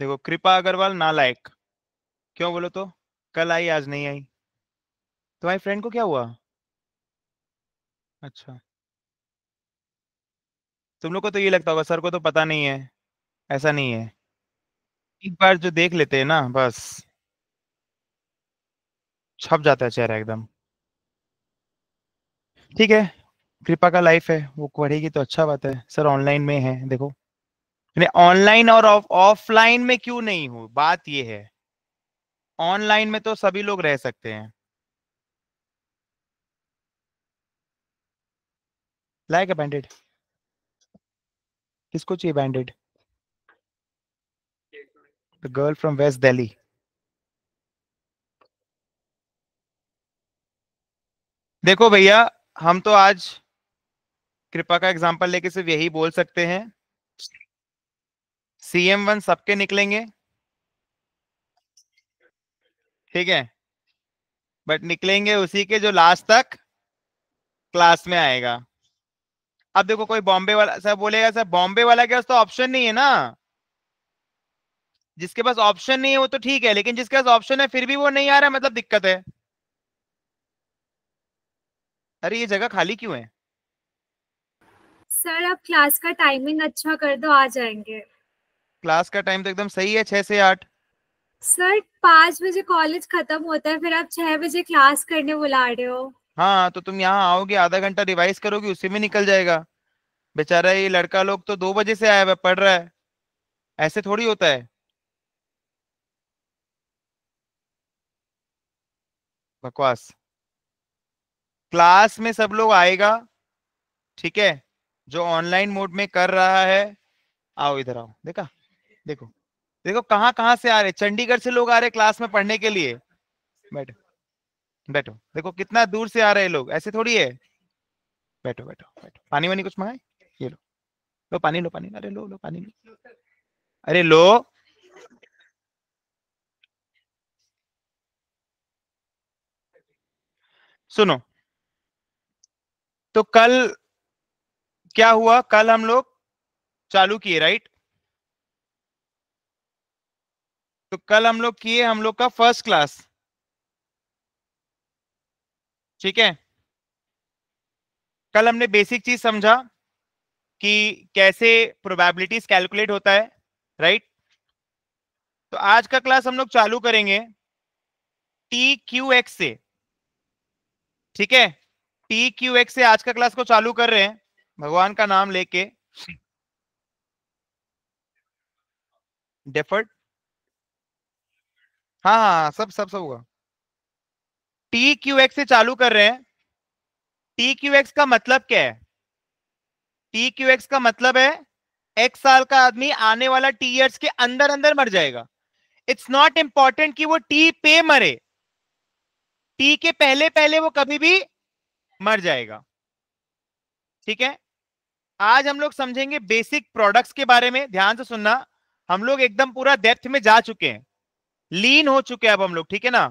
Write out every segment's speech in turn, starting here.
देखो कृपा अग्रवाल नालायक क्यों बोलो तो कल आई आज नहीं आई तुम्हारी तो फ्रेंड को क्या हुआ अच्छा तुम लोग को तो ये लगता होगा सर को तो पता नहीं है ऐसा नहीं है एक बार जो देख लेते हैं ना बस छप जाता है चेहरा एकदम ठीक है कृपा का लाइफ है वो पढ़ेगी तो अच्छा बात है सर ऑनलाइन में है देखो ऑनलाइन और ऑफलाइन में क्यों नहीं हूं बात यह है ऑनलाइन में तो सभी लोग रह सकते हैं लाइक बैंडेड किसको चाहिए banded the girl from west Delhi देखो भैया हम तो आज कृपा का एग्जांपल लेके सिर्फ यही बोल सकते हैं सी एम वन सबके निकलेंगे ठीक है बट निकलेंगे उसी के जो लास्ट तक क्लास में आएगा अब देखो कोई बॉम्बे वाला सर बोलेगा सर बॉम्बे वाला क्या तो ऑप्शन नहीं है ना जिसके पास ऑप्शन नहीं है वो तो ठीक है लेकिन जिसके पास ऑप्शन है फिर भी वो नहीं आ रहा मतलब दिक्कत है अरे ये जगह खाली क्यों है सर आप क्लास का टाइमिंग अच्छा कर दो आ जाएंगे क्लास का टाइम तो एकदम सही है छह से आठ सर पाँच बजे कॉलेज खत्म होता है फिर आप छह बजे क्लास करने बुला रहे हो हाँ तो तुम यहाँ आओगे आधा घंटा रिवाइज करोगे उसी में निकल जाएगा बेचारा ये लड़का लोग तो दो बजे से आया हुआ पढ़ रहा है ऐसे थोड़ी होता है बकवास क्लास में सब लोग आएगा ठीक है जो ऑनलाइन मोड में कर रहा है आओ इधर आओ देखा देखो देखो कहाँ कहाँ से आ रहे चंडीगढ़ से लोग आ रहे क्लास में पढ़ने के लिए बैठो बैठो देखो कितना दूर से आ रहे लोग ऐसे थोड़ी है बैठो बैठो बैठो पानी वानी कुछ मंगाए ये लो लो पानी लो पानी अरे लो लो पानी लो अरे लो सुनो तो कल क्या हुआ कल हम लोग चालू किए राइट तो कल हम लोग किए हम लोग का फर्स्ट क्लास ठीक है कल हमने बेसिक चीज समझा कि कैसे प्रोबेबिलिटीज कैलकुलेट होता है राइट तो आज का क्लास हम लोग चालू करेंगे टी क्यू एक्स से ठीक है टी क्यू एक्स से आज का क्लास को चालू कर रहे हैं भगवान का नाम लेके डेफर्ड हाँ, हाँ, हाँ सब सब सब होगा टी क्यू एक्स से चालू कर रहे हैं टी क्यू एक्स का मतलब क्या है टी क्यू एक्स का मतलब है एक साल का आदमी आने वाला टी ईयर्स के अंदर अंदर मर जाएगा इट्स नॉट इंपॉर्टेंट कि वो टी पे मरे टी के पहले पहले वो कभी भी मर जाएगा ठीक है आज हम लोग समझेंगे बेसिक प्रोडक्ट्स के बारे में ध्यान से सुनना हम लोग एकदम पूरा डेप्थ में जा चुके हैं लीन हो चुके हैं अब हम लोग ठीक है ना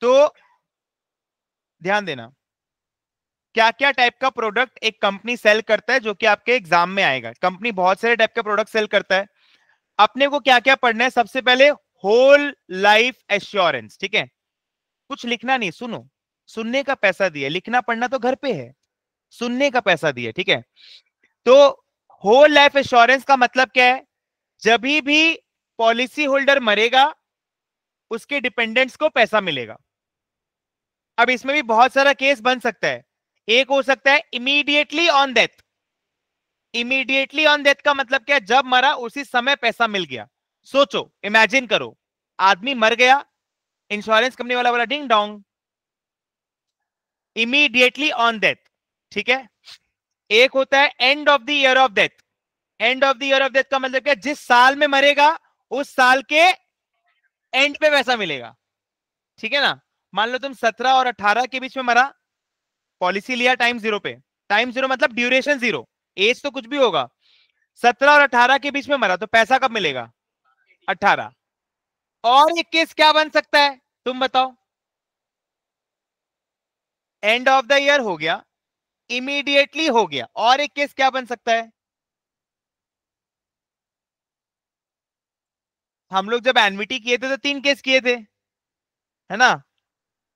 तो ध्यान देना क्या क्या टाइप का प्रोडक्ट एक कंपनी सेल करता है जो कि आपके एग्जाम में आएगा कंपनी बहुत सारे टाइप का प्रोडक्ट सेल करता है अपने को क्या क्या पढ़ना है सबसे पहले होल लाइफ एश्योरेंस ठीक है कुछ लिखना नहीं सुनो सुनने का पैसा दिया लिखना पढ़ना तो घर पे है सुनने का पैसा दिया ठीक है तो होल लाइफ एश्योरेंस का मतलब क्या है जब भी पॉलिसी होल्डर मरेगा उसके डिपेंडेंट्स को पैसा मिलेगा अब इसमें भी बहुत सारा केस बन सकता है एक हो सकता है immediately on death immediately on death का मतलब क्या जब मरा उसी समय पैसा मिल गया सोचो इमेजिन करो आदमी मर गया इंश्योरेंस कंपनी वाला बोला ding dong immediately on death ठीक है एक होता है end of the year of death end of the year of death का मतलब क्या जिस साल में मरेगा उस साल के एंड पे पैसा मिलेगा ठीक है ना मान लो तुम सत्रह और अठारह के बीच में मरा पॉलिसी लिया टाइम जीरो पे टाइम जीरो मतलब ड्यूरेशन जीरो एज तो कुछ भी होगा सत्रह और अठारह के बीच में मरा तो पैसा कब मिलेगा अठारह और एक केस क्या बन सकता है तुम बताओ एंड ऑफ द ईयर हो गया इमीडिएटली हो गया और एक केस क्या बन सकता है हम लोग जब एनविटी किए थे तो तीन केस किए थे है ना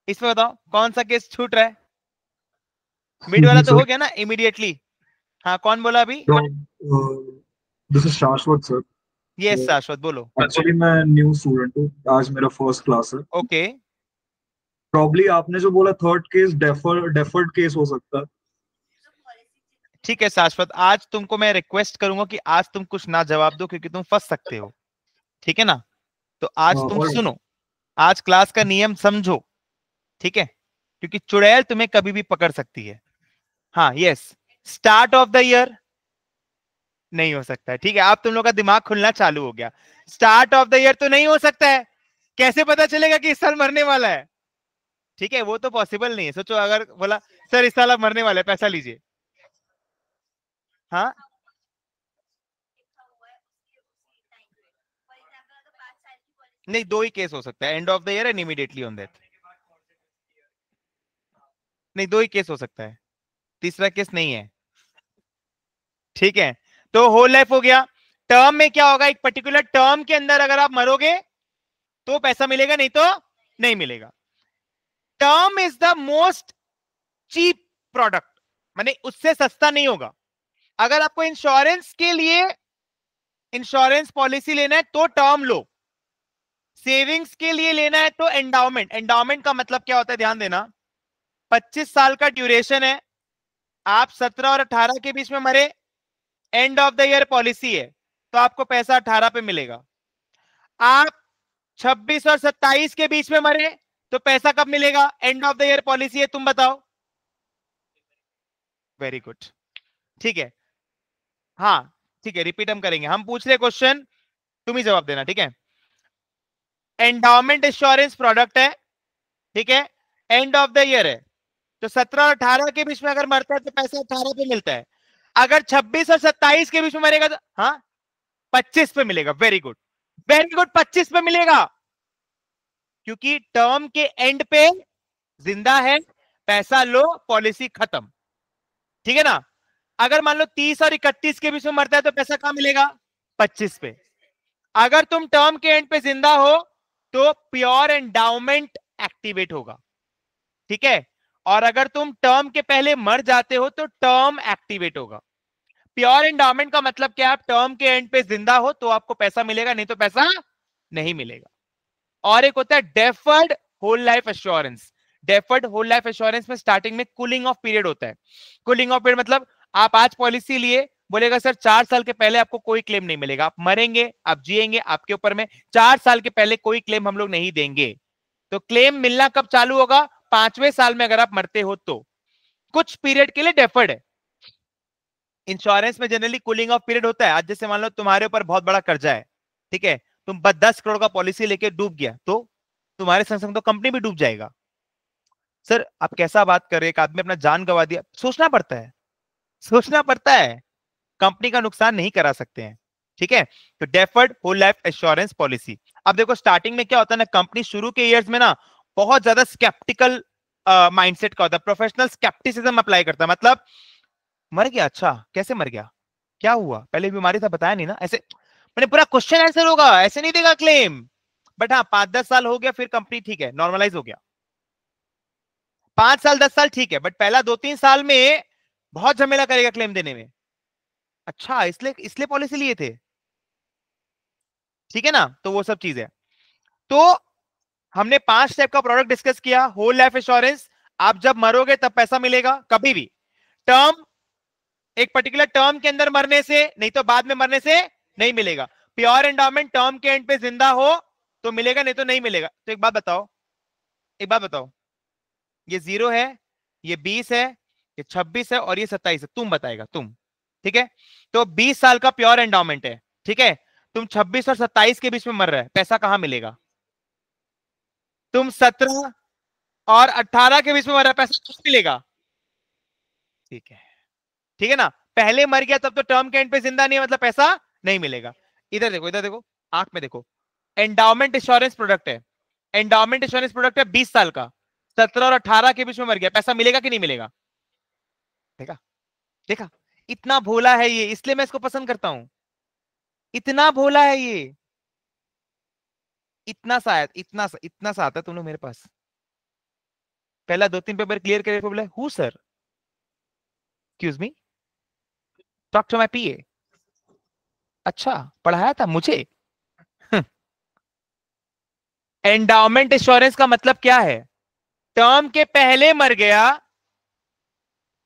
इसमें बताओ कौन सा केस छूट रहा है मिड वाला तो हो गया ना इमीडिएटली हाँ कौन बोला अभी this is Shashwat sir yes Shashwat बोलो एक्चुअली मैं न्यू स्टूडेंट हूँ आज मेरा फर्स्ट क्लास है ओके प्रॉब्ली आपने जो बोला third case defer deferred case हो सकता है ठीक है शाश्वत आज तुमको मैं रिक्वेस्ट करूंगा कि आज तुम कुछ ना जवाब दो क्योंकि तुम फंस सकते हो ठीक है ना तो आज हाँ, तुम सुनो आज क्लास का नियम समझो ठीक है क्योंकि चुड़ैल तुम्हें कभी भी पकड़ सकती है हाँ yes start of the year नहीं हो सकता है ठीक है आप तुम लोग का दिमाग खुलना चालू हो गया स्टार्ट ऑफ द ईयर तो नहीं हो सकता है कैसे पता चलेगा कि इस साल मरने वाला है ठीक है वो तो पॉसिबल नहीं है सोचो अगर बोला सर इस साल आप मरने वाले पैसा लीजिए हाँ नहीं दो ही केस हो सकता है end of the year and immediately on death नहीं दो ही केस हो सकता है तीसरा केस नहीं है ठीक है तो होल लाइफ हो गया टर्म में क्या होगा एक पर्टिकुलर टर्म के अंदर अगर आप मरोगे तो पैसा मिलेगा नहीं तो नहीं मिलेगा term is the most cheap product माने उससे सस्ता नहीं होगा अगर आपको इंश्योरेंस के लिए इंश्योरेंस पॉलिसी लेना है तो टर्म लो सेविंग्स के लिए लेना है तो एंडाउमेंट एंडाउमेंट का मतलब क्या होता है ध्यान देना 25 साल का ड्यूरेशन है आप 17 और 18 के बीच में मरे end of the year policy है तो आपको पैसा 18 पे मिलेगा आप 26 और 27 के बीच में मरे तो पैसा कब मिलेगा end of the year policy है तुम बताओ वेरी गुड ठीक है हाँ ठीक है रिपीट हम करेंगे हम पूछ रहे क्वेश्चन तुम ही जवाब देना ठीक है एंडाउमेंट इंश्योरेंस प्रोडक्ट है ठीक है एंड ऑफ द ईयर है तो सत्रह और अठारह के बीच में अगर मरता है तो पैसा अठारह पे मिलता है अगर छब्बीस और सत्ताईस के बीच में मरेगा तो हाँ पच्चीस पे मिलेगा वेरी गुड वेरी गुड पच्चीस पे मिलेगा क्योंकि टर्म के एंड पे जिंदा है पैसा लो पॉलिसी खत्म ठीक है ना अगर मान लो तीस और इकतीस के बीच में मरता है तो पैसा कहां मिलेगा पच्चीस पे अगर तुम टर्म के एंड पे जिंदा हो तो प्योर एंडाउमेंट एक्टिवेट होगा ठीक है और अगर तुम टर्म के पहले मर जाते हो तो टर्म एक्टिवेट होगा प्योर एंडाउमेंट का मतलब क्या आप टर्म के एंड पे जिंदा हो तो आपको पैसा मिलेगा नहीं तो पैसा नहीं मिलेगा और एक होता है deferred whole life assurance deferred whole life assurance में स्टार्टिंग में कूलिंग ऑफ पीरियड होता है कूलिंग ऑफ पीरियड मतलब आप आज पॉलिसी लिए बोलेगा सर चार साल के पहले आपको कोई क्लेम नहीं मिलेगा आप मरेंगे आप जिएंगे आपके ऊपर में चार साल के पहले कोई क्लेम हम लोग नहीं देंगे तो क्लेम मिलना कब चालू होगा पांचवें साल में अगर आप मरते हो तो कुछ पीरियड के लिए डेफर्ड है इंश्योरेंस में जनरली कूलिंग ऑफ पीरियड होता है आज जैसे मान लो तुम्हारे ऊपर बहुत बड़ा कर्जा है ठीक है तुम बस दस करोड़ का पॉलिसी लेके डूब गया तो तुम्हारे संग संग तो कंपनी भी डूब जाएगा सर आप कैसा बात कर रहे एक आदमी अपना जान गवा दिया सोचना पड़ता है सोचना पड़ता है कंपनी का नुकसान नहीं करा सकते हैं ठीक है तो deferred whole life assurance policy अब देखो स्टार्टिंग में क्या होता है ना कंपनी शुरू के ईयर्स में ना बहुत ज्यादा स्केप्टिकल माइंडसेट का होता है प्रोफेशनल स्केप्टिसिज्म अप्लाई करता है मतलब मर गया अच्छा कैसे मर गया क्या हुआ पहले बीमारी था बताया नहीं ना ऐसे मैंने पूरा क्वेश्चन आंसर होगा ऐसे नहीं देगा क्लेम बट हाँ पांच दस साल हो गया फिर कंपनी ठीक है नॉर्मलाइज हो गया पांच साल दस साल ठीक है बट पहला दो तीन साल में बहुत झमेला करेगा क्लेम देने में अच्छा इसलिए इसलिए पॉलिसी लिए थे ठीक है ना तो वो सब चीज है तो हमने पांच टाइप का प्रोडक्ट डिस्कस किया होल लाइफ इंश्योरेंस आप जब मरोगे तब पैसा मिलेगा कभी भी टर्म एक पर्टिकुलर टर्म के अंदर मरने से नहीं तो बाद में मरने से नहीं मिलेगा प्योर एंडोमेंट टर्म के एंड पे जिंदा हो तो मिलेगा नहीं तो नहीं मिलेगा तो एक बात बताओ एक बात बताओ ये जीरो है ये बीस है ये छब्बीस है और ये सत्ताईस है तुम बताएगा तुम ठीक है तो बीस साल का प्योर एंडाउमेंट है ठीक है तुम छब्बीस और सत्ताईस के बीच में मर रहे पैसा कहां मिलेगा तुम सत्रह और अट्ठारह के बीच में मर रहे पैसा कहां मिलेगा ठीक है ठीक है ना पहले मर गया तब तो टर्म के एंड पे जिंदा नहीं है मतलब पैसा नहीं मिलेगा इधर देखो इधर देखो आंख में देखो एंडाउमेंट इंश्योरेंस प्रोडक्ट है एंडाउमेंट इंश्योरेंस प्रोडक्ट है बीस साल का सत्रह और अठारह के बीच में मर गया पैसा मिलेगा कि नहीं मिलेगा देखा देखा इतना भोला है ये इसलिए मैं इसको पसंद करता हूं इतना भोला है ये इतना सा आया इतना सा इतना सा आता है तुम लोग मेरे पास पहला दो तीन पेपर क्लियर करे बोला who sir excuse me talk to my PA अच्छा पढ़ाया था मुझे एंडाउमेंट हम्म. इंश्योरेंस का मतलब क्या है टर्म के पहले मर गया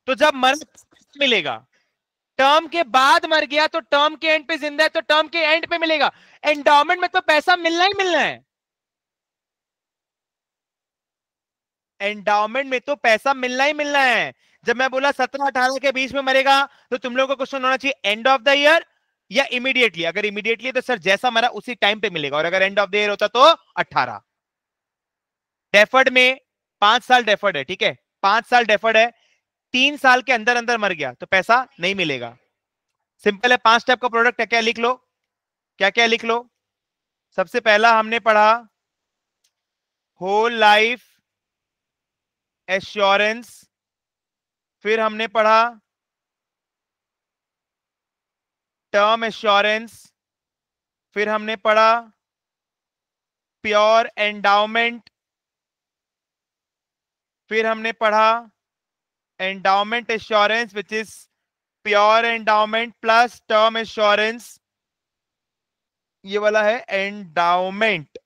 तो जब मर मिलेगा टर्म के बाद मर गया तो टर्म के एंड पे जिंदा है तो टर्म के एंड पे मिलेगा एंडोमेंट में तो पैसा मिलना ही मिलना है एंडाउमेंट में तो पैसा मिलना ही मिलना है जब मैं बोला सत्रह अठारह के बीच में मरेगा तो तुम लोगों का क्वेश्चन होना चाहिए एंड ऑफ द ईयर या इमीडिएटली अगर इमीडिएटली तो सर जैसा मरा उसी टाइम पे मिलेगा और अगर एंड ऑफ द ईयर होता तो अट्ठारह डेफर्ड में पांच साल डेफर्ड है ठीक है पांच साल डेफर्ड है तीन साल के अंदर अंदर मर गया तो पैसा नहीं मिलेगा सिंपल है पांच टाइप का प्रोडक्ट है क्या लिख लो क्या क्या लिख लो सबसे पहला हमने पढ़ा होल लाइफ एश्योरेंस फिर हमने पढ़ा टर्म एश्योरेंस फिर हमने पढ़ा प्योर एंडाउमेंट फिर हमने पढ़ा endowment assurance which is pure endowment plus term insurance ये वाला है एंडाउमेंट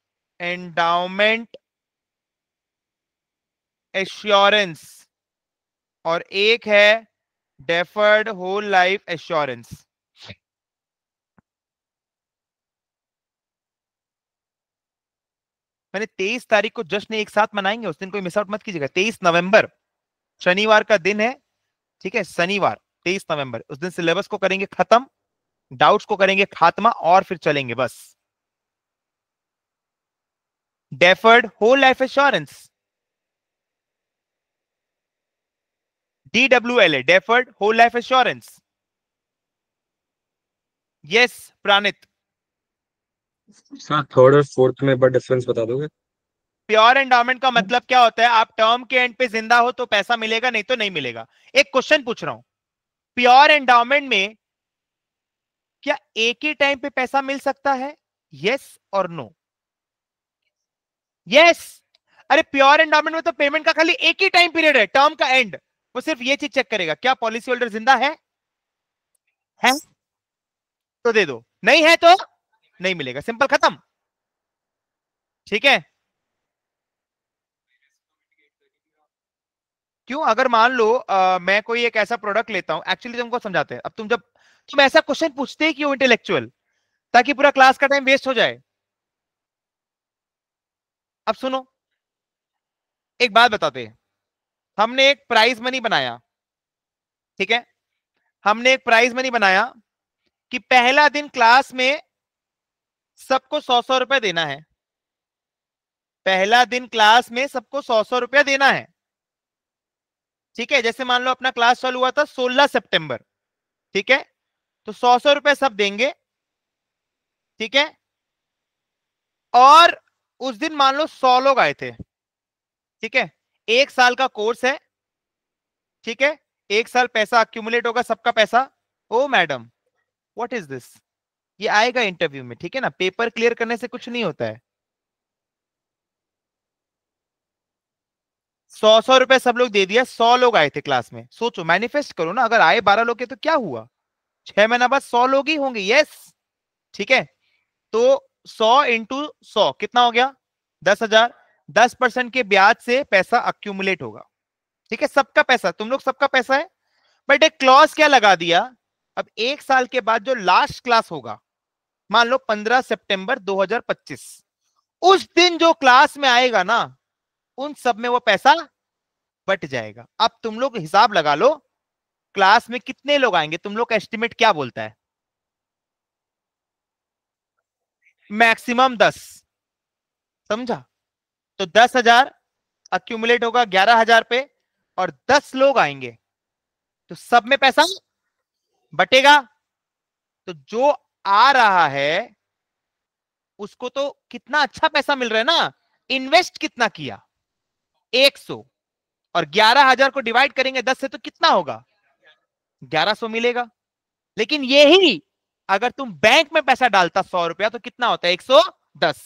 एंडाउमेंट एश्योरेंस और एक है डेफर्ड होल लाइफ एश्योरेंस मैंने तेईस तारीख को जश्न एक साथ मनाएंगे उस दिन कोई मिस आउट मत कीजिएगा तेईस नवंबर शनिवार का दिन है ठीक है शनिवार तेईस नवंबर उस दिन सिलेबस को करेंगे खत्म डाउट्स को करेंगे खात्मा और फिर चलेंगे बस deferred whole life insurance a deferred whole life insurance yes Pranit हाँ, थर्ड और फोर्थ में बड़ा डिफरेंस बता दोगे प्योर एंडाउमेंट का मतलब क्या होता है आप टर्म के एंड पे जिंदा हो तो पैसा मिलेगा नहीं तो नहीं मिलेगा एक क्वेश्चन पूछ रहा हूं प्योर एंडाउमेंट में क्या एक ही टाइम पे पैसा मिल सकता है यस और नो यस अरे प्योर एंडाउमेंट में तो पेमेंट का खाली एक ही टाइम पीरियड है टर्म का एंड वो सिर्फ ये चीज चेक करेगा क्या पॉलिसी होल्डर जिंदा है है तो दे दो नहीं है तो नहीं मिलेगा सिंपल खत्म ठीक है क्यों अगर मान लो आ, मैं कोई एक ऐसा प्रोडक्ट लेता हूँ एक्चुअली तुमको समझाते हैं अब तुम जब तुम ऐसा क्वेश्चन पूछते ही क्यों इंटेलेक्चुअल ताकि पूरा क्लास का टाइम वेस्ट हो जाए अब सुनो एक बात बताते हमने एक प्राइज मनी बनाया ठीक है हमने एक प्राइज मनी बनाया कि पहला दिन क्लास में सबको सौ सौ रुपया देना है पहला दिन क्लास में सबको सौ सौ रुपया देना है ठीक है जैसे मान लो अपना क्लास चालू हुआ था 16 सितंबर ठीक है तो सौ सौ रुपए सब देंगे ठीक है और उस दिन मान लो सौ लोग आए थे ठीक है एक साल का कोर्स है ठीक है एक साल पैसा अक्यूमुलेट होगा सबका पैसा ओ मैडम व्हाट इज दिस ये आएगा इंटरव्यू में ठीक है ना पेपर क्लियर करने से कुछ नहीं होता है सौ सौ रुपए सब लोग दे दिया सौ लोग आए थे क्लास में सोचो मैनिफेस्ट करो ना अगर आए बारह लोग के तो क्या हुआ छह महीना बाद सौ लोग ही होंगे यस ठीक है तो सौ इंटू सौ कितना हो गया दस हजार दस परसेंट के ब्याज से पैसा अक्यूमुलेट होगा ठीक है सबका पैसा तुम लोग सबका पैसा है बट एक क्लॉज क्या लगा दिया अब एक साल के बाद जो लास्ट क्लास होगा मान लो पंद्रह सेप्टेम्बर दो उस दिन जो क्लास में आएगा ना उन सब में वो पैसा बट जाएगा अब तुम लोग हिसाब लगा लो क्लास में कितने लोग आएंगे तुम लोग का एस्टिमेट क्या बोलता है मैक्सिमम दस समझा तो दस हजार अक्यूमुलेट होगा ग्यारह हजार पे और दस लोग आएंगे तो सब में पैसा बटेगा तो जो आ रहा है उसको तो कितना अच्छा पैसा मिल रहा है ना इन्वेस्ट कितना किया एक सौ और ग्यारह हजार को डिवाइड करेंगे दस से तो कितना होगा ग्यारह सौ मिलेगा लेकिन यही अगर तुम बैंक में पैसा डालता सौ रुपया तो कितना होता है एक सौ दस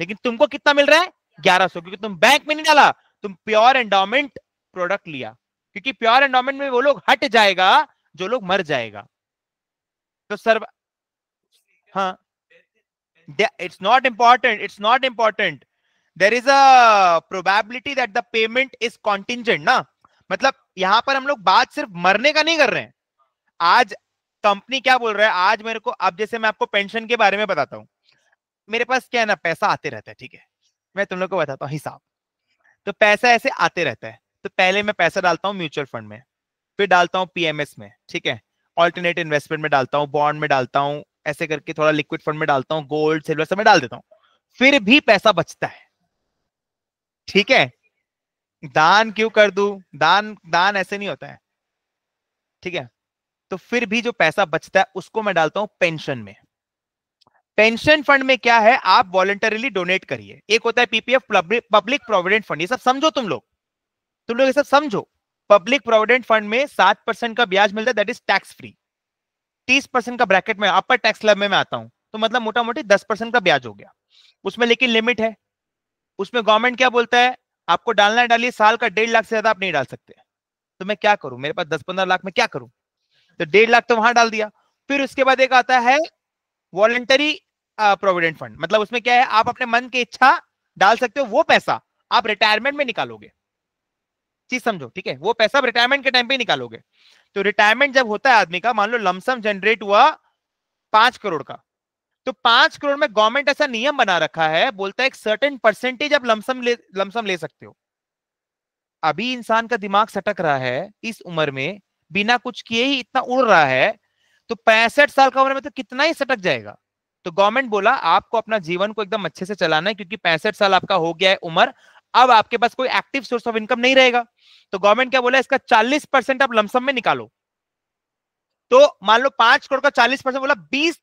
लेकिन तुमको कितना मिल रहा है ग्यारह सौ क्योंकि तुम बैंक में नहीं डाला तुम प्योर एंडोमेंट प्रोडक्ट लिया क्योंकि प्योर एंडोमेंट में वो लोग हट जाएगा जो लोग मर जाएगा तो सर हाँ it's not important it's not important there is a probability that the payment is contingent ना मतलब यहां पर हम लोग बात सिर्फ मरने का नहीं कर रहे हैं आज कंपनी क्या बोल रहा है आज मेरे को अब जैसे मैं आपको पेंशन के बारे में बताता हूँ मेरे पास क्या है ना पैसा आते रहता है ठीक है मैं तुम लोग को बताता हूँ हिसाब तो पैसा ऐसे आते रहता है तो पहले मैं पैसा डालता हूँ म्यूचुअल फंड में फिर डालता हूँ पीएमएस में ठीक है ऑल्टरनेट इन्वेस्टमेंट में डालता हूँ बॉन्ड में डालता हूँ ऐसे करके थोड़ा लिक्विड फंड में डालता हूँ गोल्ड सिल्वर सब में डाल देता हूँ फिर भी पैसा बचता है ठीक है दान क्यों कर दू दान दान ऐसे नहीं होता है ठीक है तो फिर भी जो पैसा बचता है उसको मैं डालता हूं पेंशन में पेंशन फंड में क्या है आप वॉलंटरीली डोनेट करिए एक होता है पीपीएफ पब्लिक प्रोविडेंट फंड ये सब समझो तुम लोग तुम लोग ये सब समझो पब्लिक प्रोविडेंट फंड में सात परसेंट का ब्याज मिलता है दैट इज टैक्स फ्री तीस परसेंट का ब्रैकेट में अपर टैक्स स्लैब में मैं आता हूं तो मतलब मोटा मोटी दस परसेंट का ब्याज हो गया उसमें लेकिन लिमिट है उसमें गवर्नमेंट क्या बोलता है आपको डालना है डालिए साल का डेढ़ लाख से ज्यादा आप नहीं डाल सकते तो मैं क्या करूं मेरे पास दस पंद्रह लाख में क्या करूं तो डेढ़ लाख तो वहां डाल दिया फिर उसके बाद एक आता है वॉलेंटरी प्रोविडेंट फंड मतलब उसमें क्या है आप अपने मन की इच्छा डाल सकते हो वो पैसा आप रिटायरमेंट में निकालोगे चीज समझो ठीक है वो पैसा आप रिटायरमेंट के टाइम पे निकालोगे तो रिटायरमेंट जब होता है आदमी का मान लो लमसम जनरेट हुआ पांच करोड़ का तो पांच करोड़ में गवर्नमेंट ऐसा नियम बना रखा है बोलता है एक सर्टेन परसेंटेज आप लमसम ले लमसम ले सकते हो अभी इंसान का दिमाग सटक रहा है इस उम्र में बिना कुछ किए ही इतना उड़ रहा है तो पैंसठ साल का उम्र में तो कितना ही सटक जाएगा तो गवर्नमेंट बोला आपको अपना जीवन को एकदम अच्छे से चलाना है क्योंकि पैंसठ साल आपका हो गया है उम्र अब आपके पास कोई एक्टिव सोर्स ऑफ इनकम नहीं रहेगा तो गवर्नमेंट क्या बोला इसका चालीस परसेंट आप लमसम में निकालो तो मान लो पांच करोड़ का चालीस परसेंट बोला बीस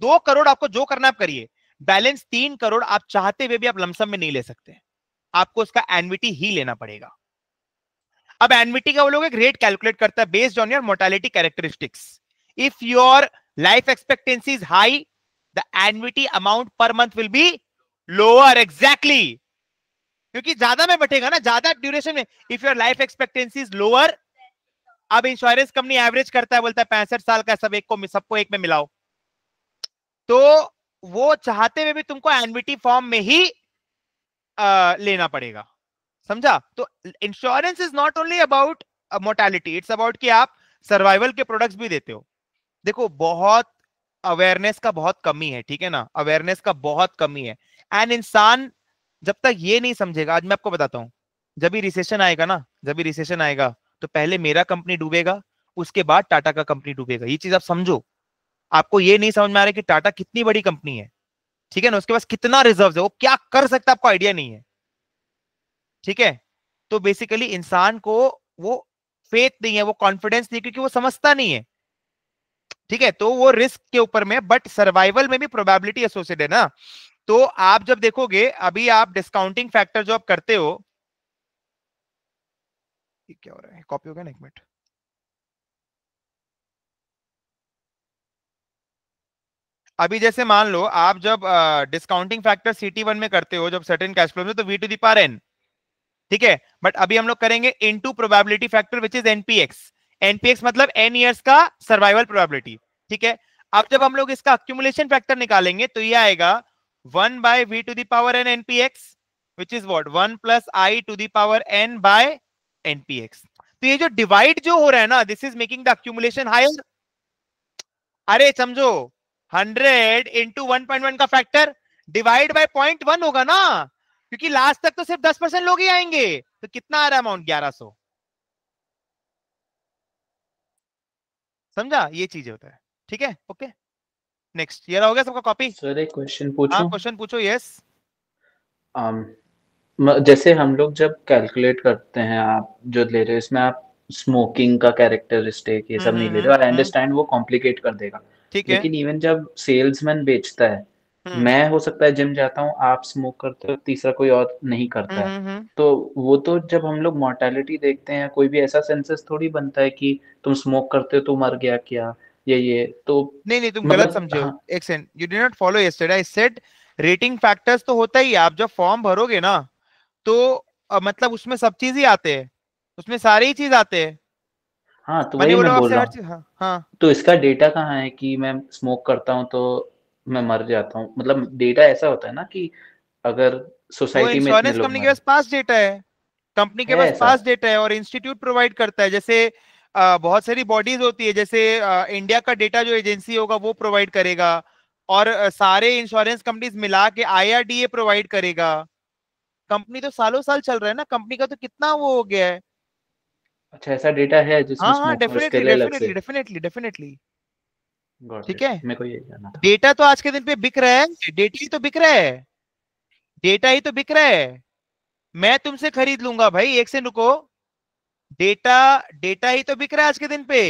दो करोड़ आपको जो करना आप करिए बैलेंस तीन करोड़ आप चाहते हुए भी आप लमसम में नहीं ले सकते आपको उसका एनविटी ही लेना पड़ेगा अब एनविटी का वो लोग एक रेट कैलकुलेट करता है based on your mortality characteristics if your life expectancy is high the annuity amount per month will be lower exactly क्योंकि ज्यादा में बटेगा ना ज्यादा ड्यूरेशन में if your life expectancy is lower अब इंश्योरेंस कंपनी एवरेज करता है बोलता है पैंसठ साल का सब एक को सबको एक में मिलाओ तो वो चाहते हुए भी तुमको एनविटी फॉर्म में ही आ, लेना पड़ेगा समझा तो insurance is not only about mortality it's about कि आप सर्वाइवल के प्रोडक्ट्स भी देते हो देखो बहुत अवेयरनेस का बहुत कमी है ठीक है ना अवेयरनेस का बहुत कमी है एंड इंसान जब तक ये नहीं समझेगा आज मैं आपको बताता हूँ जब भी रिसेशन आएगा ना जब भी रिसेशन आएगा तो पहले मेरा कंपनी डूबेगा उसके बाद टाटा का कंपनी डूबेगा ये चीज आप समझो आपको ये नहीं समझ में आ रहा कि टाटा कितनी बड़ी कंपनी है ठीक है ना उसके पास कितना रिजर्व है वो क्या कर सकता आपको आइडिया नहीं है ठीक है तो बेसिकली इंसान को वो फेथ नहीं है वो कॉन्फिडेंस नहीं क्योंकि वो समझता नहीं है ठीक है तो वो रिस्क के ऊपर में बट सर्वाइवल में भी प्रोबेबिलिटी एसोसिएटेड है ना तो आप जब देखोगे अभी आप डिस्काउंटिंग फैक्टर जो आप करते हो ये क्या हो रहा है कॉपी हो गया ना एक मिनट अभी जैसे मान लो आप जब डिस्काउंटिंग फैक्टर सीटी वन में करते हो जब सर्टेन कैश फ्लो में तो वी टू दार एन ठीक है बट अभी हम लोग करेंगे in two probability factor which is NPX NPX मतलब एन ईयर्स का सर्वाइवल प्रोबेबिलिटी ठीक है अब जब हम लोग इसका अक्यूमुलेशन फैक्टर निकालेंगे तो ये आएगा one by v to the power n NPX which is what one plus i to the power n by NPX तो ये जो डिवाइड जो हो रहा है ना this is making the accumulation higher अरे समझो 100 इंटू वन का factor divide by point one होगा ना क्योंकि लास्ट तक तो सिर्फ 10 परसेंट लोग ही आएंगे तो कितना आ रहा है अमाउंट ग्यारह समझा ये चीज होता है ठीक है ओके नेक्स्ट ये हो गया सबका कॉपी सर एक क्वेश्चन हाँ, पूछो हाँ क्वेश्चन पूछो यस um, जैसे हम लोग जब कैलकुलेट करते हैं आप जो ले रहे हो इसमें आप स्मोकिंग का कैरेक्टरिस्टिक ये सब हम्म, नहीं ले हम्म, रहे हो आई अंडरस्टैंड हम्म। वो कॉम्प्लिकेट कर देगा ठीक है लेकिन इवन जब सेल्समैन बेचता है मैं हो सकता है जिम जाता हूँ आप स्मोक करते हो तीसरा कोई और नहीं करता है तो वो तो जब हम लोग मोर्टेलिटी देखते हैं कोई भी ऐसा सेंसेस थोड़ी बनता है कि तुम स्मोक करते हो तो मर गया क्या ये ये तो नहीं नहीं तुम गलत मतलब समझे हो हाँ। एक second you did not follow yesterday I said rating factors तो होता ही आप जब फॉर्म भरोगे ना तो मतलब उसमें सब चीज ही आते हैं उसमें सारी ही चीज आते हैं हाँ तो वही मैं बोल रहा हूँ हाँ, हाँ, तो इसका डेटा कहाँ है कि मैं स्मोक करता हूँ तो मैं मर जाता हूँ मतलब डेटा ऐसा होता है ना कि अगर सोसाइटी तो में इंश्योरेंस कंपनी के पास पास डेटा है कंपनी के पास पास डेटा है और इंस्टीट्यूट प्रोवाइड करता है जैसे आ, बहुत सारी बॉडीज होती है जैसे आ, इंडिया का डेटा जो एजेंसी होगा वो प्रोवाइड करेगा और सारे इंश्योरेंस कंपनीज मिला के आई प्रोवाइड करेगा कंपनी तो सालों साल चल रहा है ना कंपनी का तो कितना वो हो गया है अच्छा ऐसा डेटा है जिसमें हाँ हाँ डेफिनेटली डेफिनेटली डेफिनेटली ठीक है मेरे को ये जानना था डेटा तो आज के दिन पे बिक रहा है डेटा ही तो बिक रहा है डेटा ही तो बिक रहा है मैं तुमसे खरीद लूंगा भाई एक से रुको डेटा डेटा ही तो बिक रहा है आज के दिन पे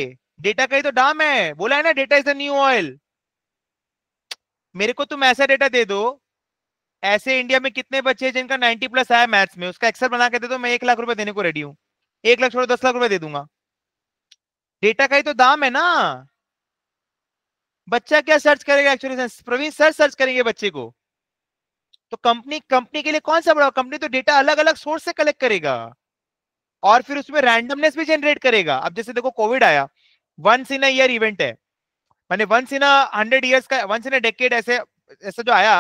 डेटा का ही तो दाम है बोला है ना data is the new oil मेरे को तुम ऐसा डेटा दे दो ऐसे इंडिया में कितने बच्चे हैं जिनका 90 प्लस आया मैथ्स में उसका एक्सेल बना के दे दो मैं एक लाख रुपए देने को रेडी हूँ एक लाख छोड़ो दस लाख रुपए दे दूंगा डेटा का ही तो दाम है ना बच्चा क्या सर्च करेगा एक्चुअली प्रवीण सर सर्च करेंगे बच्चे को तो कंपनी कंपनी के लिए कौन सा बड़ा कंपनी तो डेटा अलग अलग सोर्स से कलेक्ट करेगा और फिर उसमें रैंडमनेस भी जनरेट करेगा अब जैसे देखो कोविड आया वंस इन ईयर इवेंट है मैंने वंस इन हंड्रेड ईयर्स का वंस इन डेकेड ऐसे ऐसा जो आया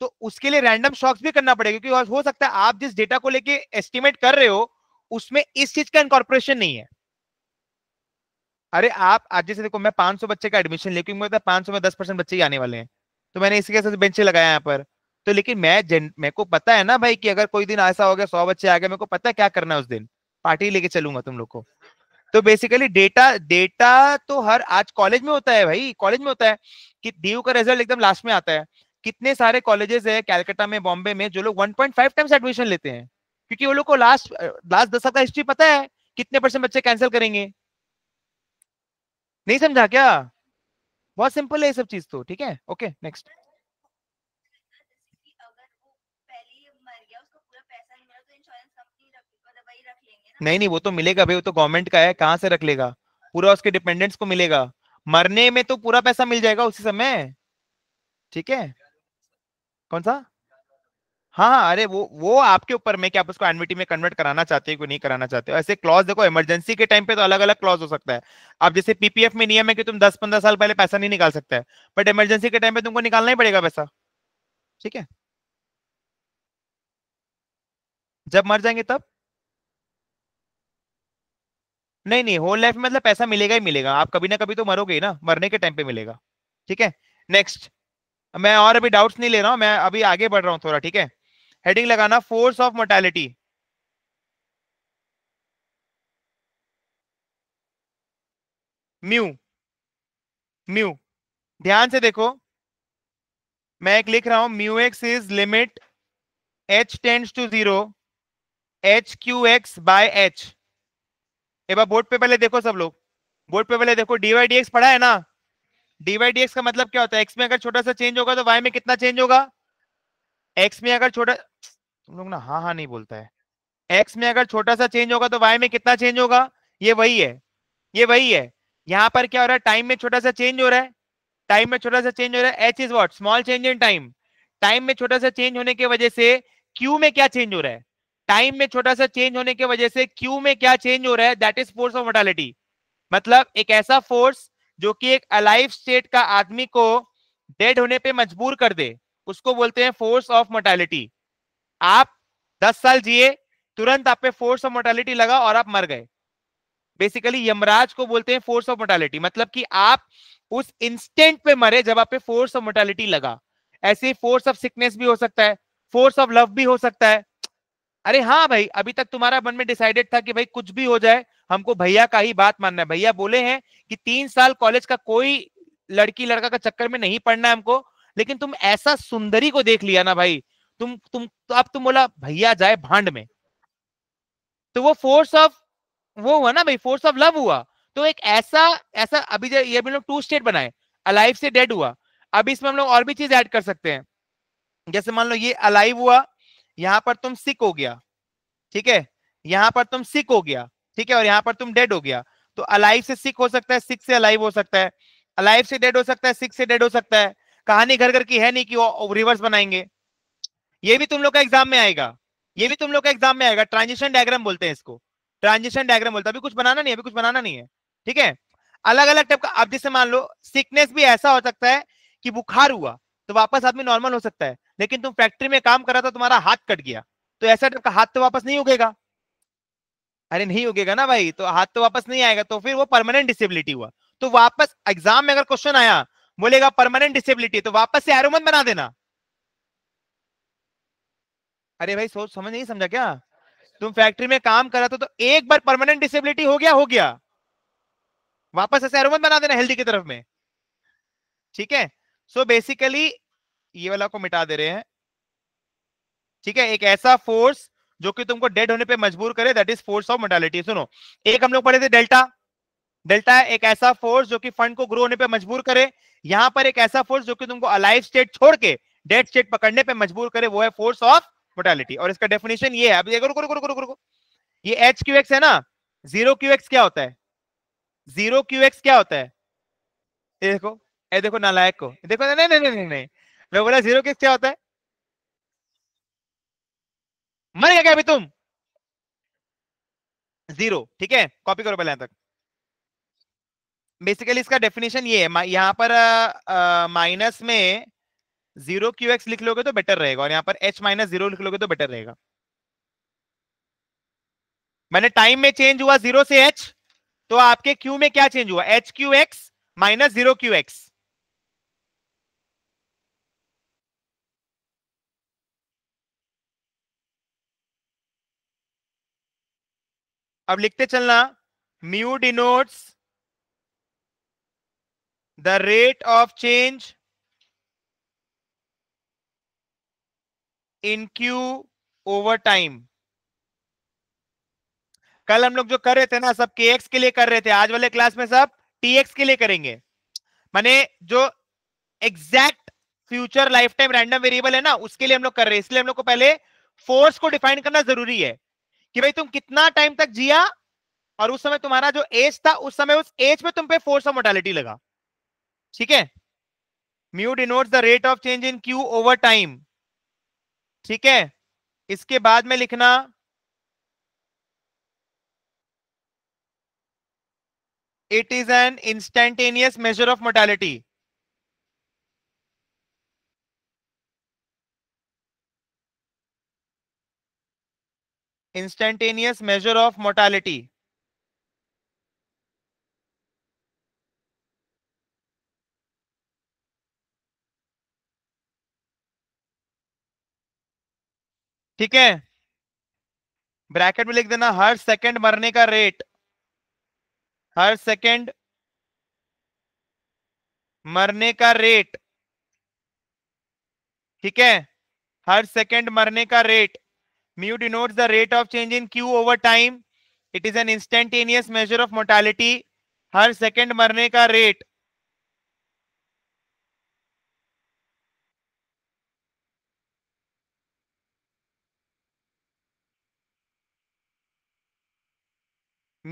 तो उसके लिए रैंडम शॉक्स भी करना पड़ेगा क्योंकि हो सकता है आप जिस डेटा को लेके एस्टिमेट कर रहे हो उसमें इस चीज का इनकॉर्पोरेशन नहीं है अरे आप आज जैसे देखो मैं पांच बच्चे का एडमिशन ले क्योंकि पांच सौ में दस परसेंट बच्चे ही आने वाले हैं तो मैंने इसी के साथ बेंच लगाया यहाँ पर तो लेकिन मैं जन मेरे को पता है ना भाई कि अगर कोई दिन ऐसा हो गया सौ बच्चे आ गए मेरे को पता है क्या करना है उस दिन पार्टी लेके चलूंगा तुम लोग को तो बेसिकली डेटा डेटा तो हर आज कॉलेज में होता है भाई कॉलेज में होता है कि डीयू का रिजल्ट एकदम लास्ट में आता है कितने सारे कॉलेजेस है कैलकाटा में बॉम्बे में जो लोग 1.5 टाइम्स एडमिशन लेते हैं क्योंकि वो लोग को लास्ट लास्ट दस साल का हिस्ट्री पता है कितने परसेंट बच्चे कैंसिल करेंगे नहीं समझा क्या बहुत सिंपल है ये सब चीज तो ठीक है ओके नेक्स्ट नहीं नहीं वो तो मिलेगा भाई वो तो गवर्नमेंट का है कहाँ से रख लेगा पूरा उसके डिपेंडेंट्स को मिलेगा मरने में तो पूरा पैसा मिल जाएगा उसी समय ठीक है कौन सा हाँ, हाँ अरे वो वो आपके ऊपर में कि आप उसको एनविटी में कन्वर्ट कराना चाहते हो कि नहीं कराना चाहते हो ऐसे क्लॉज देखो इमरजेंसी के टाइम पे तो अलग अलग क्लॉज हो सकता है आप जैसे पीपीएफ में नियम है कि तुम 10-15 साल पहले पैसा नहीं निकाल सकते बट इमरजेंसी के टाइम पे तुमको निकालना ही पड़ेगा पैसा ठीक है जब मर जाएंगे तब नहीं नहीं होल लाइफ में मतलब पैसा मिलेगा ही मिलेगा आप कभी ना कभी तो मरोगे ना मरने के टाइम पे मिलेगा ठीक है नेक्स्ट मैं और अभी डाउट्स नहीं ले रहा हूं मैं अभी आगे बढ़ रहा हूं थोड़ा ठीक है हेडिंग लगाना force of mortality mu mu ध्यान से देखो मैं एक लिख रहा हूं mu x is limit h tends to zero H Q x by h एक बार बोर्ड पे पहले देखो सब लोग बोर्ड पे पहले देखो डीवाई डी एक्स पढ़ा है ना डीवाई डी एक्स का मतलब क्या होता है एक्स में अगर छोटा सा चेंज होगा तो वाई में कितना चेंज होगा एक्स में अगर छोटा तुम लोग ना हाँ हाँ नहीं बोलता है एक्स में अगर छोटा सा चेंज होगा तो वाई में कितना चेंज होगा ये वही है ये वही है यहाँ पर क्या हो रहा है टाइम में छोटा सा चेंज हो रहा है टाइम में छोटा सा चेंज हो रहा है h is what small change in time time में छोटा सा चेंज होने की वजह से क्यू में क्या चेंज हो रहा है टाइम में छोटा सा चेंज होने की वजह से क्यू में क्या चेंज हो रहा है that is force of mortality मतलब एक ऐसा फोर्स जो कि एक अलाइव स्टेट का आदमी को डेड होने पे मजबूर कर दे उसको बोलते हैं फोर्स ऑफ मोर्टेलिटी आप 10 साल जिए तुरंत आप पे फोर्स ऑफ मोर्टेलिटी लगा और आप मर गए बेसिकली यमराज को बोलते हैं फोर्स ऑफ मोर्टेलिटी मतलब कि आप उस इंस्टेंट पे मरे जब आप पे फोर्स ऑफ मोर्टेलिटी लगा ऐसे फोर्स ऑफ सिकनेस भी हो सकता है फोर्स ऑफ लव भी हो सकता है अरे हाँ भाई अभी तक तुम्हारा मन में डिसाइडेड था कि भाई कुछ भी हो जाए हमको भैया का ही बात मानना है भैया बोले हैं कि तीन साल कॉलेज का कोई लड़की लड़का का चक्कर में नहीं पड़ना है हमको लेकिन तुम ऐसा सुंदरी को देख लिया ना भाई तुम तुम तो अब तुम बोला भैया जाए भांड में तो वो फोर्स ऑफ वो हुआ ना भाई फोर्स ऑफ लव हुआ तो एक ऐसा ऐसा अभी ये भी लोग टू स्टेट बनाए अलाइव से डेड हुआ अब इसमें हम लोग और भी चीज ऐड कर सकते हैं जैसे मान लो ये अलाइव हुआ यहां पर तुम सिक हो गया ठीक है यहां पर तुम सिक हो गया ठीक है और यहां पर तुम डेड हो गया तो अलाइव से सिक हो सकता है सिक से अलाइव हो सकता है अलाइव से डेड हो सकता है सिक से डेड हो सकता है कहानी घर घर की है नहीं कि वो रिवर्स बनाएंगे ये भी तुम लोग का एग्जाम में आएगा ये भी तुम लोग का एग्जाम में आएगा ट्रांजिशन डायग्राम बोलते हैं इसको ट्रांजिशन डायग्राम बोलते हैं अभी कुछ बनाना नहीं है अभी कुछ बनाना नहीं है ठीक है अलग अलग टाइप का अब जैसे मान लो सिकनेस भी ऐसा हो सकता है कि बुखार हुआ तो वापस आदमी नॉर्मल हो सकता है लेकिन तुम फैक्ट्री में काम कर रहा था तुम्हारा हाथ कट गया तो ऐसा टाइप का हाथ तो वापस नहीं उगेगा अरे नहीं उगेगा ना भाई तो हाथ तो वापस नहीं आएगा तो फिर वो परमानेंट डिसेबिलिटी हुआ तो वापस एग्जाम में अगर क्वेश्चन आया बोलेगा परमानेंट डिसेबिलिटी तो वापस से एरोमन बना देना अरे भाई सोच समझ नहीं समझा क्या तुम फैक्ट्री में काम करा तो, तो एक बार परमानेंट डिसेबिलिटी हो गया हो गया वापस ऐसे एरोमन बना देना हेल्दी की तरफ में ठीक है सो बेसिकली ये वाला को मिटा दे रहे हैं ठीक है एक ऐसा फोर्स जो कि तुमको डेड होने पे मजबूर करे that is force of mortality सुनो एक हम लोग पढ़े थे डेल्टा डेल्टा है एक ऐसा फोर्स जो कि फंड को ग्रो होने पे मजबूर करे यहां पर एक ऐसा फोर्स जो कि तुमको अलाइव स्टेट छोड़ के डेड स्टेट पकड़ने पे मजबूर करे वो है फोर्स ऑफ मोटालिटी और इसका डेफिनेशन ये है अभी रुको रुको रुको रुको ये एच क्यू एक्स है ना जीरो क्यू एक्स क्या होता है जीरो क्यू एक्स क्या होता है देखो ए देखो नालायक को देखो नहीं नहीं नहीं नहीं मैं बोला जीरो किस क्या होता है मर गया क्या अभी तुम जीरो ठीक है कॉपी करो पहले यहां तक बेसिकली इसका डेफिनेशन ये है यहाँ पर माइनस में जीरो क्यू एक्स लिख लोगे तो बेटर रहेगा और यहाँ पर एच माइनस जीरो लिख लोगे तो बेटर रहेगा मैंने टाइम में चेंज हुआ जीरो से एच तो आपके क्यू में क्या चेंज हुआ h Q x minus zero q x अब लिखते चलना mu denotes the rate of change in q over time कल हम लोग जो कर रहे थे ना सब के एक्स के लिए कर रहे थे आज वाले क्लास में सब टी एक्स के लिए करेंगे माने जो exact future life time random variable है ना उसके लिए हम लोग कर रहे हैं इसलिए हम लोग को पहले फोर्स को डिफाइन करना जरूरी है कि भाई तुम कितना टाइम तक जिया और उस समय तुम्हारा जो एज था उस समय उस एज पे तुम पे फोर्स ऑफ मोर्टेलिटी लगा ठीक है mu denotes the rate of change in q over time ठीक है इसके बाद में लिखना it is an instantaneous measure of mortality instantaneous measure of mortality ठीक है ब्रैकेट में लिख देना हर सेकंड मरने का रेट हर सेकंड मरने का रेट ठीक है हर सेकंड मरने का rate Mu denotes the rate of change in Q over time. It is an instantaneous measure of mortality. Her second marneka rate.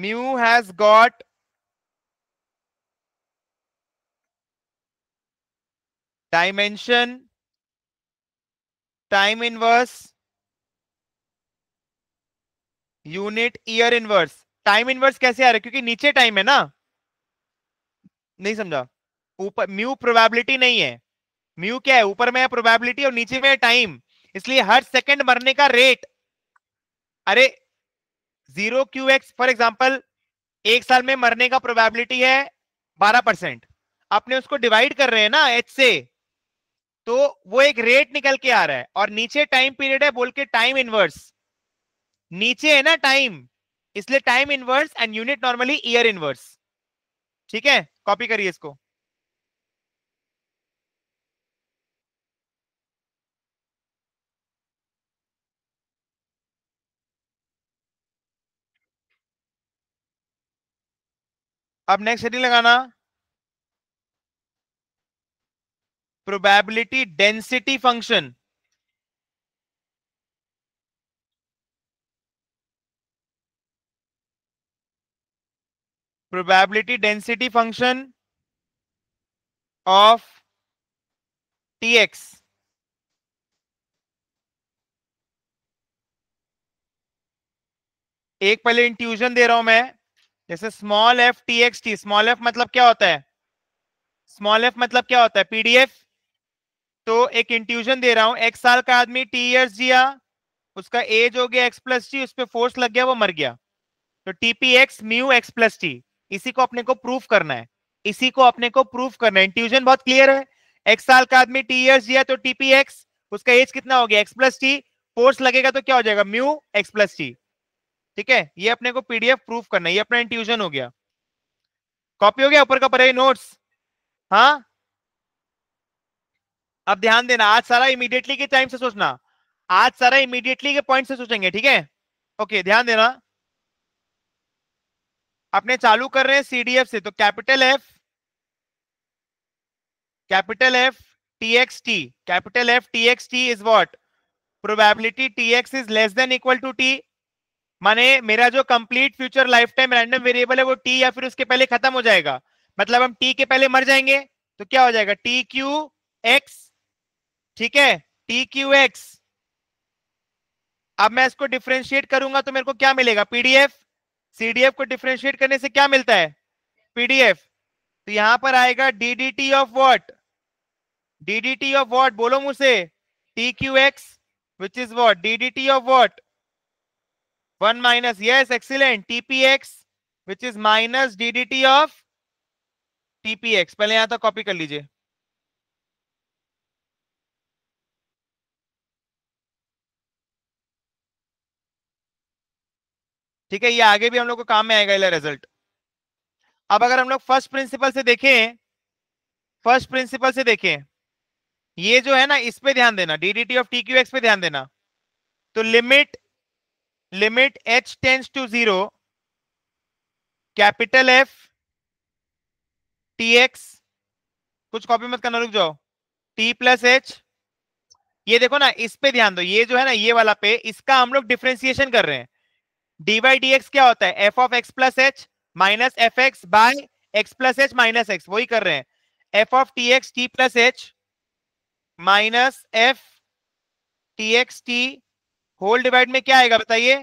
mu has got dimension time inverse unit year inverse time inverse कैसे आ रहा है क्योंकि नीचे time है ना नहीं समझा ऊपर म्यू प्रोबेबिलिटी नहीं है म्यू क्या है ऊपर में है प्रोबेबिलिटी और नीचे में है टाइम इसलिए हर सेकंड मरने का रेट अरे zero q x for example एक साल में मरने का प्रोबेबिलिटी है बारह परसेंट आपने उसको डिवाइड कर रहे हैं ना एच से तो वो एक रेट निकल के आ रहा है और नीचे टाइम पीरियड है बोल के टाइम इनवर्स नीचे है ना टाइम इसलिए time inverse and unit normally year inverse ठीक है कॉपी करिए इसको अब नेक्स्ट हेडिंग लगाना probability density function probability density function of tx एक पहले इंट्यूजन दे रहा हूं मैं जैसे small F T x t small f मतलब क्या होता है स्मॉल एफ मतलब क्या होता है पीडीएफ तो एक इंट्यूजन दे रहा हूं एक साल का आदमी टी ईयर्स जिया उसका एज हो गया एक्स प्लस टी उस पर फोर्स लग गया वो मर गया तो tp x mu x plus t इसी को अपने को प्रूफ करना है इसी को अपने को प्रूफ करना है इंट्यूजन बहुत क्लियर है एक्स साल का आदमी टी ईयर दिया तो टीपी एक्स उसका एज कितना हो गया एक्स प्लस टी फोर्स लगेगा तो क्या हो जाएगा म्यू एक्स प्लस टी ठीक है ये अपने को पीडीएफ प्रूफ करना है ये अपना इंट्यूजन हो गया कॉपी हो गया ऊपर का पढ़ाई नोट्स हाँ अब ध्यान देना आज सारा इमीडिएटली के टाइम से सोचना आज सारा इमीडिएटली के पॉइंट से सोचेंगे ठीक है ओके ध्यान देना अपने चालू कर रहे हैं सीडीएफ से तो capital F capital F TXT capital F TXT is what probability TX is less than equal to t माने मेरा जो complete future life time random variable है वो टी या फिर उसके पहले खत्म हो जाएगा मतलब हम टी के पहले मर जाएंगे तो क्या हो जाएगा टी क्यू एक्स ठीक है टी क्यू एक्स अब मैं इसको डिफ्रेंशिएट करूंगा तो मेरे को क्या मिलेगा पीडीएफ सीडीएफ को डिफ्रेंशिएट करने से क्या मिलता है पीडीएफ तो यहां पर आएगा DDT of what DDT of what बोलो मुझसे t Q x which is what DDT of what one minus yes excellent TPX which is minus DDT of TPX पहले यहां तक कॉपी कर लीजिए ठीक है ये आगे भी हम लोग को काम में आएगा रिजल्ट अब अगर हम लोग फर्स्ट प्रिंसिपल से देखें फर्स्ट प्रिंसिपल से देखें ये जो है ना इस पे ध्यान देना DDT of T Q X पे ध्यान देना तो limit limit H tends to zero capital F T X कुछ कॉपी मत करना रुक जाओ टी प्लस एच ये देखो ना इस पे ध्यान दो ये जो है ना ये वाला पे इसका हम लोग डिफ्रेंसिएशन कर रहे हैं डी डी एक्स क्या होता है F of X plus H minus F X by X plus H minus X वही कर रहे हैं F of T x T plus H minus F T x T whole divide में क्या आएगा बताइए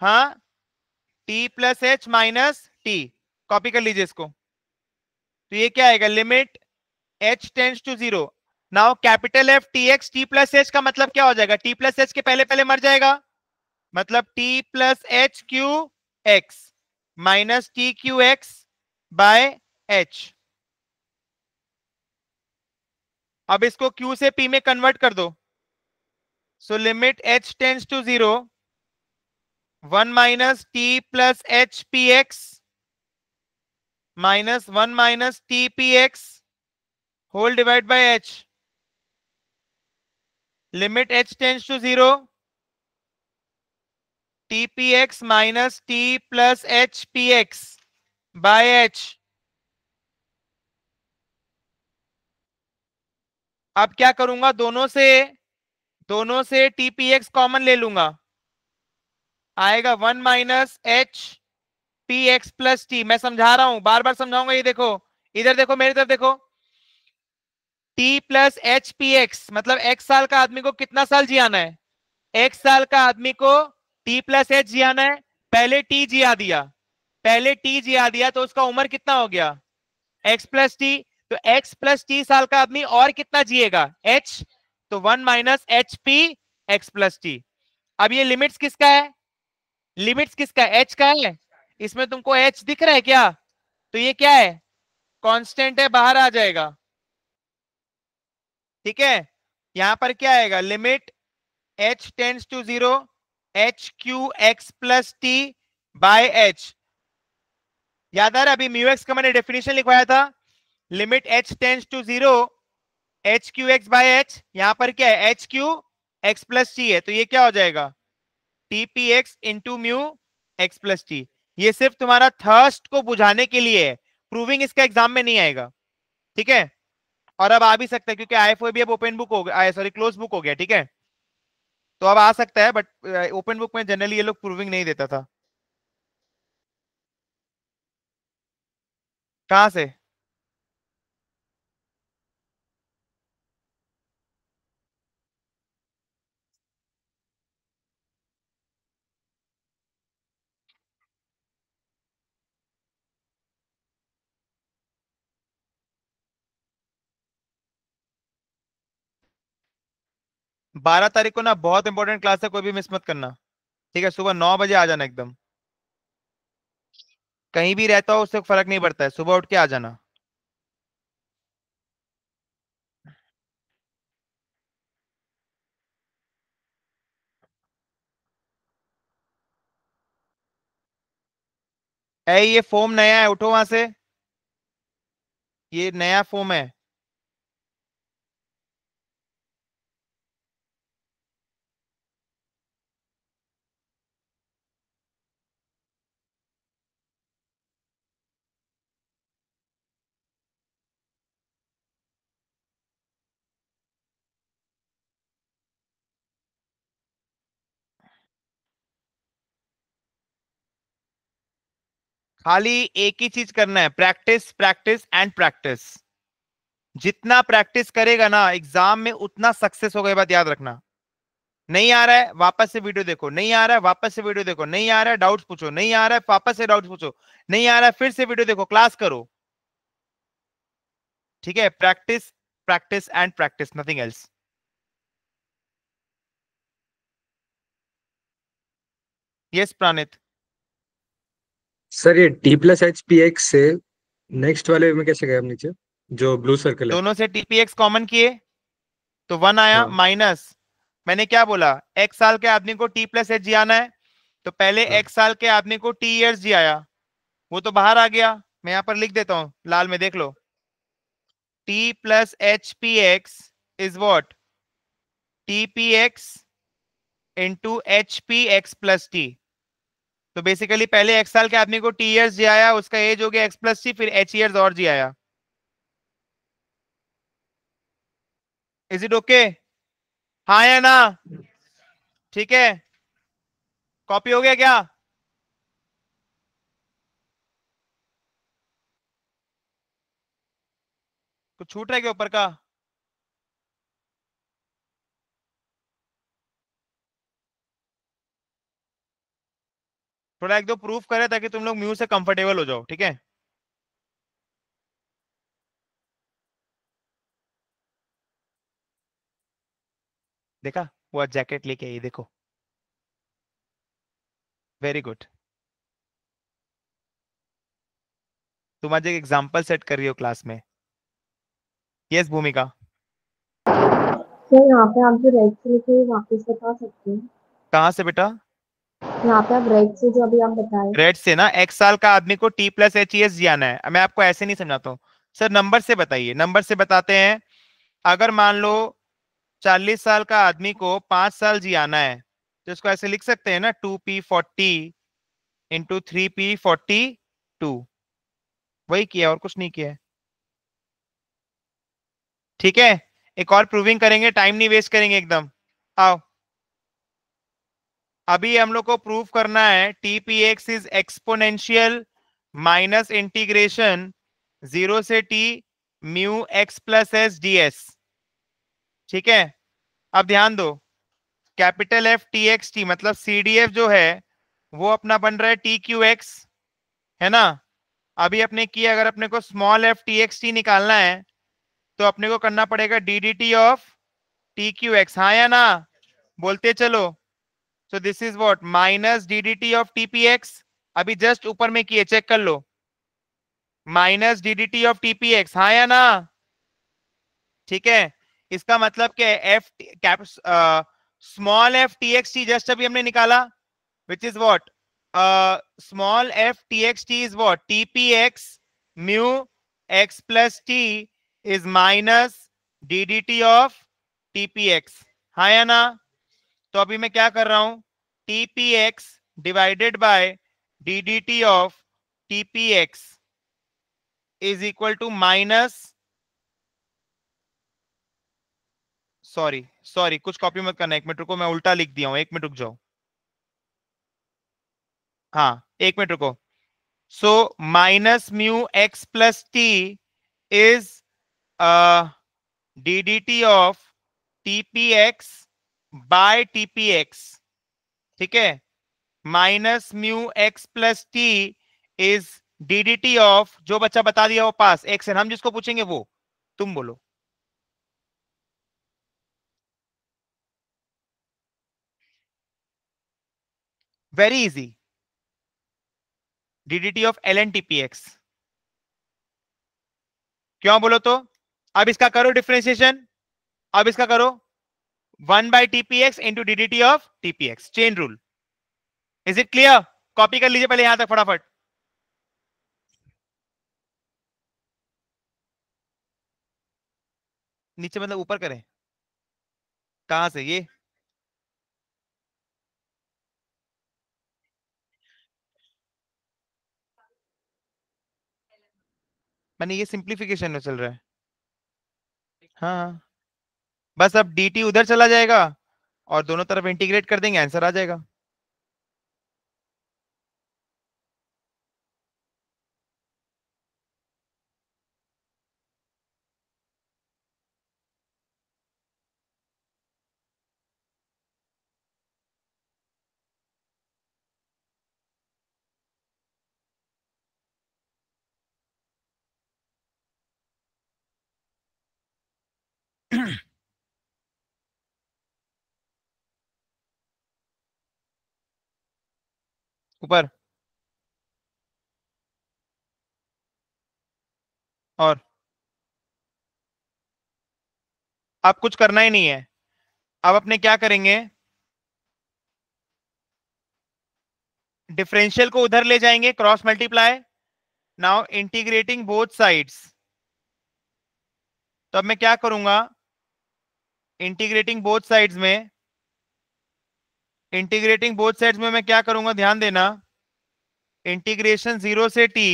हाँ T plus H minus T copy कर लीजिए इसको तो ये क्या आएगा limit H tends to zero now capital F T x T plus H का मतलब क्या हो जाएगा टी प्लस एच के पहले पहले मर जाएगा मतलब T plus H Q x minus T Q x by H अब इसको क्यू से पी में कन्वर्ट कर दो so limit H tends to zero one minus T plus H P X minus one minus T P X whole divide by H limit H tends to zero T P X minus T plus H P X by H अब क्या करूंगा दोनों से दोनों से टीपीएक्स common ले लूंगा आएगा one minus H P X plus T मैं समझा रहा हूं बार बार समझाऊंगा ये देखो इधर देखो मेरी तरफ देखो T plus H P X मतलब एक्स साल का आदमी को कितना साल जियाना है एक साल का आदमी को टी प्लस एच जियाना है पहले टी जिया दिया पहले टी जिया दिया तो उसका उम्र कितना हो गया एक्स प्लस टी तो एक्स प्लस टी साल का आदमी और कितना जिएगा एच तो one minus H P X plus T अब ये लिमिट्स किसका है लिमिट्स किसका एच का है इसमें तुमको एच दिख रहा है क्या तो ये क्या है कॉन्स्टेंट है बाहर आ जाएगा ठीक है यहां पर क्या आएगा limit H tends to zero H Q x plus T by H याद आ रहा अभी म्यू एक्स का मैंने डेफिनेशन लिखवाया था limit H tends to zero H Q x by H यहां पर क्या है H Q x plus T है तो ये क्या हो जाएगा T P X into mu x plus T ये सिर्फ तुम्हारा थर्स्ट को बुझाने के लिए है प्रूविंग इसका एग्जाम में नहीं आएगा ठीक है और अब आ भी सकता है क्योंकि आई फो भी अब ओपन बुक हो गया सॉरी क्लोज बुक हो गया ठीक है तो अब आ सकता है बट ओपन बुक में जनरली ये लोग प्रूविंग नहीं देता था कहा से बारह तारीख को ना बहुत इंपॉर्टेंट क्लास है कोई भी मिस मत करना ठीक है सुबह नौ बजे आ जाना एकदम कहीं भी रहता हो उससे फर्क नहीं पड़ता है सुबह उठ के आ जाना ए ये फोम नया है उठो वहां से ये नया फोम है खाली एक ही चीज करना है प्रैक्टिस प्रैक्टिस एंड प्रैक्टिस जितना प्रैक्टिस करेगा ना एग्जाम में उतना सक्सेस होगा ये बात याद रखना नहीं आ रहा है वापस से वीडियो देखो नहीं आ रहा है वापस से वीडियो देखो नहीं आ रहा है डाउट्स पूछो नहीं आ रहा है वापस से डाउट्स पूछो नहीं आ रहा है फिर से वीडियो देखो क्लास करो ठीक है practice practice and practice nothing else yes Pranit sir ये T plus H P X से नेक्स्ट वाले में कैसे गए हम नीचे जो ब्लू सर्कल दोनों से टीपीएक्स कॉमन किए तो वन आया हाँ। माइनस मैंने क्या बोला एक साल के आदमी को टी प्लस एच जी आना है तो पहले हाँ। साल के आदमी को टी ईयर्स जी आया वो तो बाहर आ गया मैं यहाँ पर लिख देता हूँ लाल में देख लो T plus H P X is what T P X into H P X plus T तो बेसिकली पहले एक साल के आदमी को टी ईयर्स जी आया उसका एज हो गया एक्स प्लस सी फिर एच ईयर्स और जी आया इज इट ओके हा या ना ठीक है कॉपी हो गया क्या कुछ छूट रहा है क्या ऊपर का थोड़ा एक दो प्रूफ करें ताकि तुम लोग म्यू से कंफर्टेबल हो जाओ ठीक है देखा वो जैकेट लेके आई देखो वेरी गुड तुम आज एक एग्जांपल सेट कर रही हो क्लास में यस भूमिका सर यहाँ पे आप जो राइट से लेके वापस बता सकते हैं कहाँ से बेटा यहाँ रेड से ना एक साल का आदमी को टी प्लस एच एस जाना है मैं आपको ऐसे नहीं समझाता हूँ सर नंबर से बताइए नंबर से बताते हैं अगर मान लो चालीस साल का आदमी को पांच साल जियाना है तो इसको ऐसे लिख सकते हैं ना two P forty into three P forty two वही किया और कुछ नहीं किया ठीक है एक और प्रूविंग करेंगे टाइम नहीं वेस्ट करेंगे एकदम आओ अभी हम लोग को प्रूफ करना है TPX is exponential minus integration zero से T mu x plus S D S ठीक है अब ध्यान दो capital F T x T मतलब सी डी एफ जो है वो अपना बन रहा है टी क्यू एक्स है ना अभी अपने की अगर अपने को small F T x T निकालना है तो अपने को करना पड़ेगा D D T of T Q X हाँ या ना बोलते चलो so this is what minus D D T of TPX अभी जस्ट ऊपर में किए चेक कर लो minus D D T of TPX हाँ या ना ठीक है इसका मतलब क्या है F cap small F T x T just अभी हमने निकाला which is what small F T x T is what TPX mu x plus T is minus D D T of TPX हाँ या ना तो अभी मैं क्या कर रहा हूं TPX divided by T of TPX is equal to minus sorry sorry कुछ कॉपी मत करना एक मिनट रुको मैं उल्टा लिख दिया हूं एक मिनट रुक जाओ हाँ एक मिनट रुको so minus mu x plus T is D D T of TPX X by X ठीक है minus mu x plus T is DDT of जो बच्चा बता दिया वो पास एक्स हम जिसको पूछेंगे वो तुम बोलो very easy DDT of L N TPX क्यों बोलो तो अब इसका करो डिफ्रेंसिएशन अब इसका करो one by TPX into T of TPX chain rule is it clear copy कर लीजिए पहले यहां तक फटाफट नीचे मतलब ऊपर करें कहां से ये मैंने ये सिंप्लीफिकेशन में चल रहा है हाँ, हाँ. बस अब डी उधर चला जाएगा और दोनों तरफ इंटीग्रेट कर देंगे आंसर आ जाएगा ऊपर और आप कुछ करना ही नहीं है अब अपने क्या करेंगे डिफरेंशियल को उधर ले जाएंगे cross multiply now integrating both sides तो अब मैं क्या करूंगा इंटीग्रेटिंग बोथ साइड्स में इंटीग्रेटिंग बोथ साइड्स में मैं क्या करूंगा ध्यान देना इंटीग्रेशन जीरो से T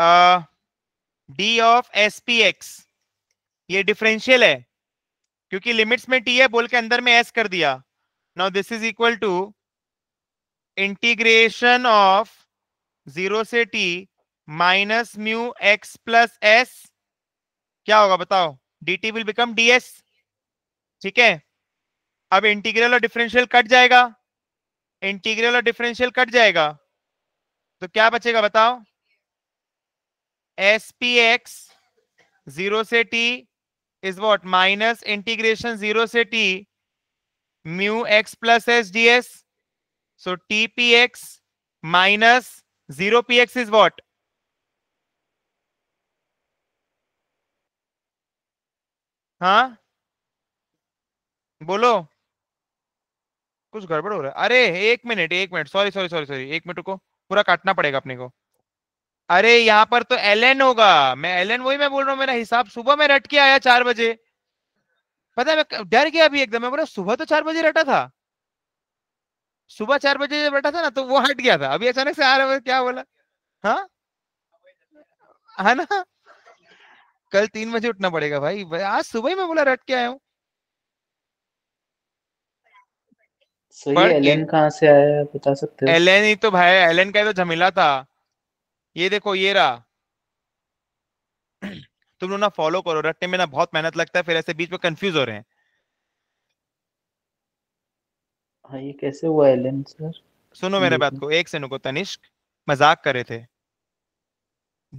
D of S P X ये डिफरेंशियल है क्योंकि लिमिट्स में टी है बोल के अंदर में एस कर दिया now this is equal to integration of zero से T minus mu x plus S क्या होगा बताओ D T will become D S ठीक है अब इंटीग्रल और डिफरेंशियल कट जाएगा इंटीग्रल और डिफरेंशियल कट जाएगा तो क्या बचेगा बताओ एस पी एक्स जीरो से T is what minus integration zero से T mu x plus S D S so T P X minus zero P X is what हाँ बोलो कुछ गड़बड़ हो रहा है अरे एक मिनट एक minute sorry sorry sorry sorry एक मिनट को पूरा काटना पड़ेगा अपने को अरे यहाँ पर तो एल होगा मैं एल वही मैं बोल रहा हूँ मेरा हिसाब सुबह में रट के आया चार बजे पता है मैं डर गया अभी एकदम मैं बोला सुबह तो चार बजे रटा था सुबह चार बजे जब रटा था ना तो वो हट गया था अभी अचानक से आ रहा क्या बोला हाँ है हाँ ना कल तीन बजे उठना पड़ेगा भाई आज सुबह ही मैं बोला रट के आया हूँ सही पर एलन कहां से आया बता सकते हो एलन ही तो भाई एलन का ही तो झमेला था ये देखो ये रहा तुम लोग ना फॉलो करो रटने में ना बहुत मेहनत लगता है फिर ऐसे बीच में कंफ्यूज हो रहे हैं हाँ ये कैसे हुआ एलन सर सुनो मेरे बात को एक से नुको तनिष्क मजाक कर रहे थे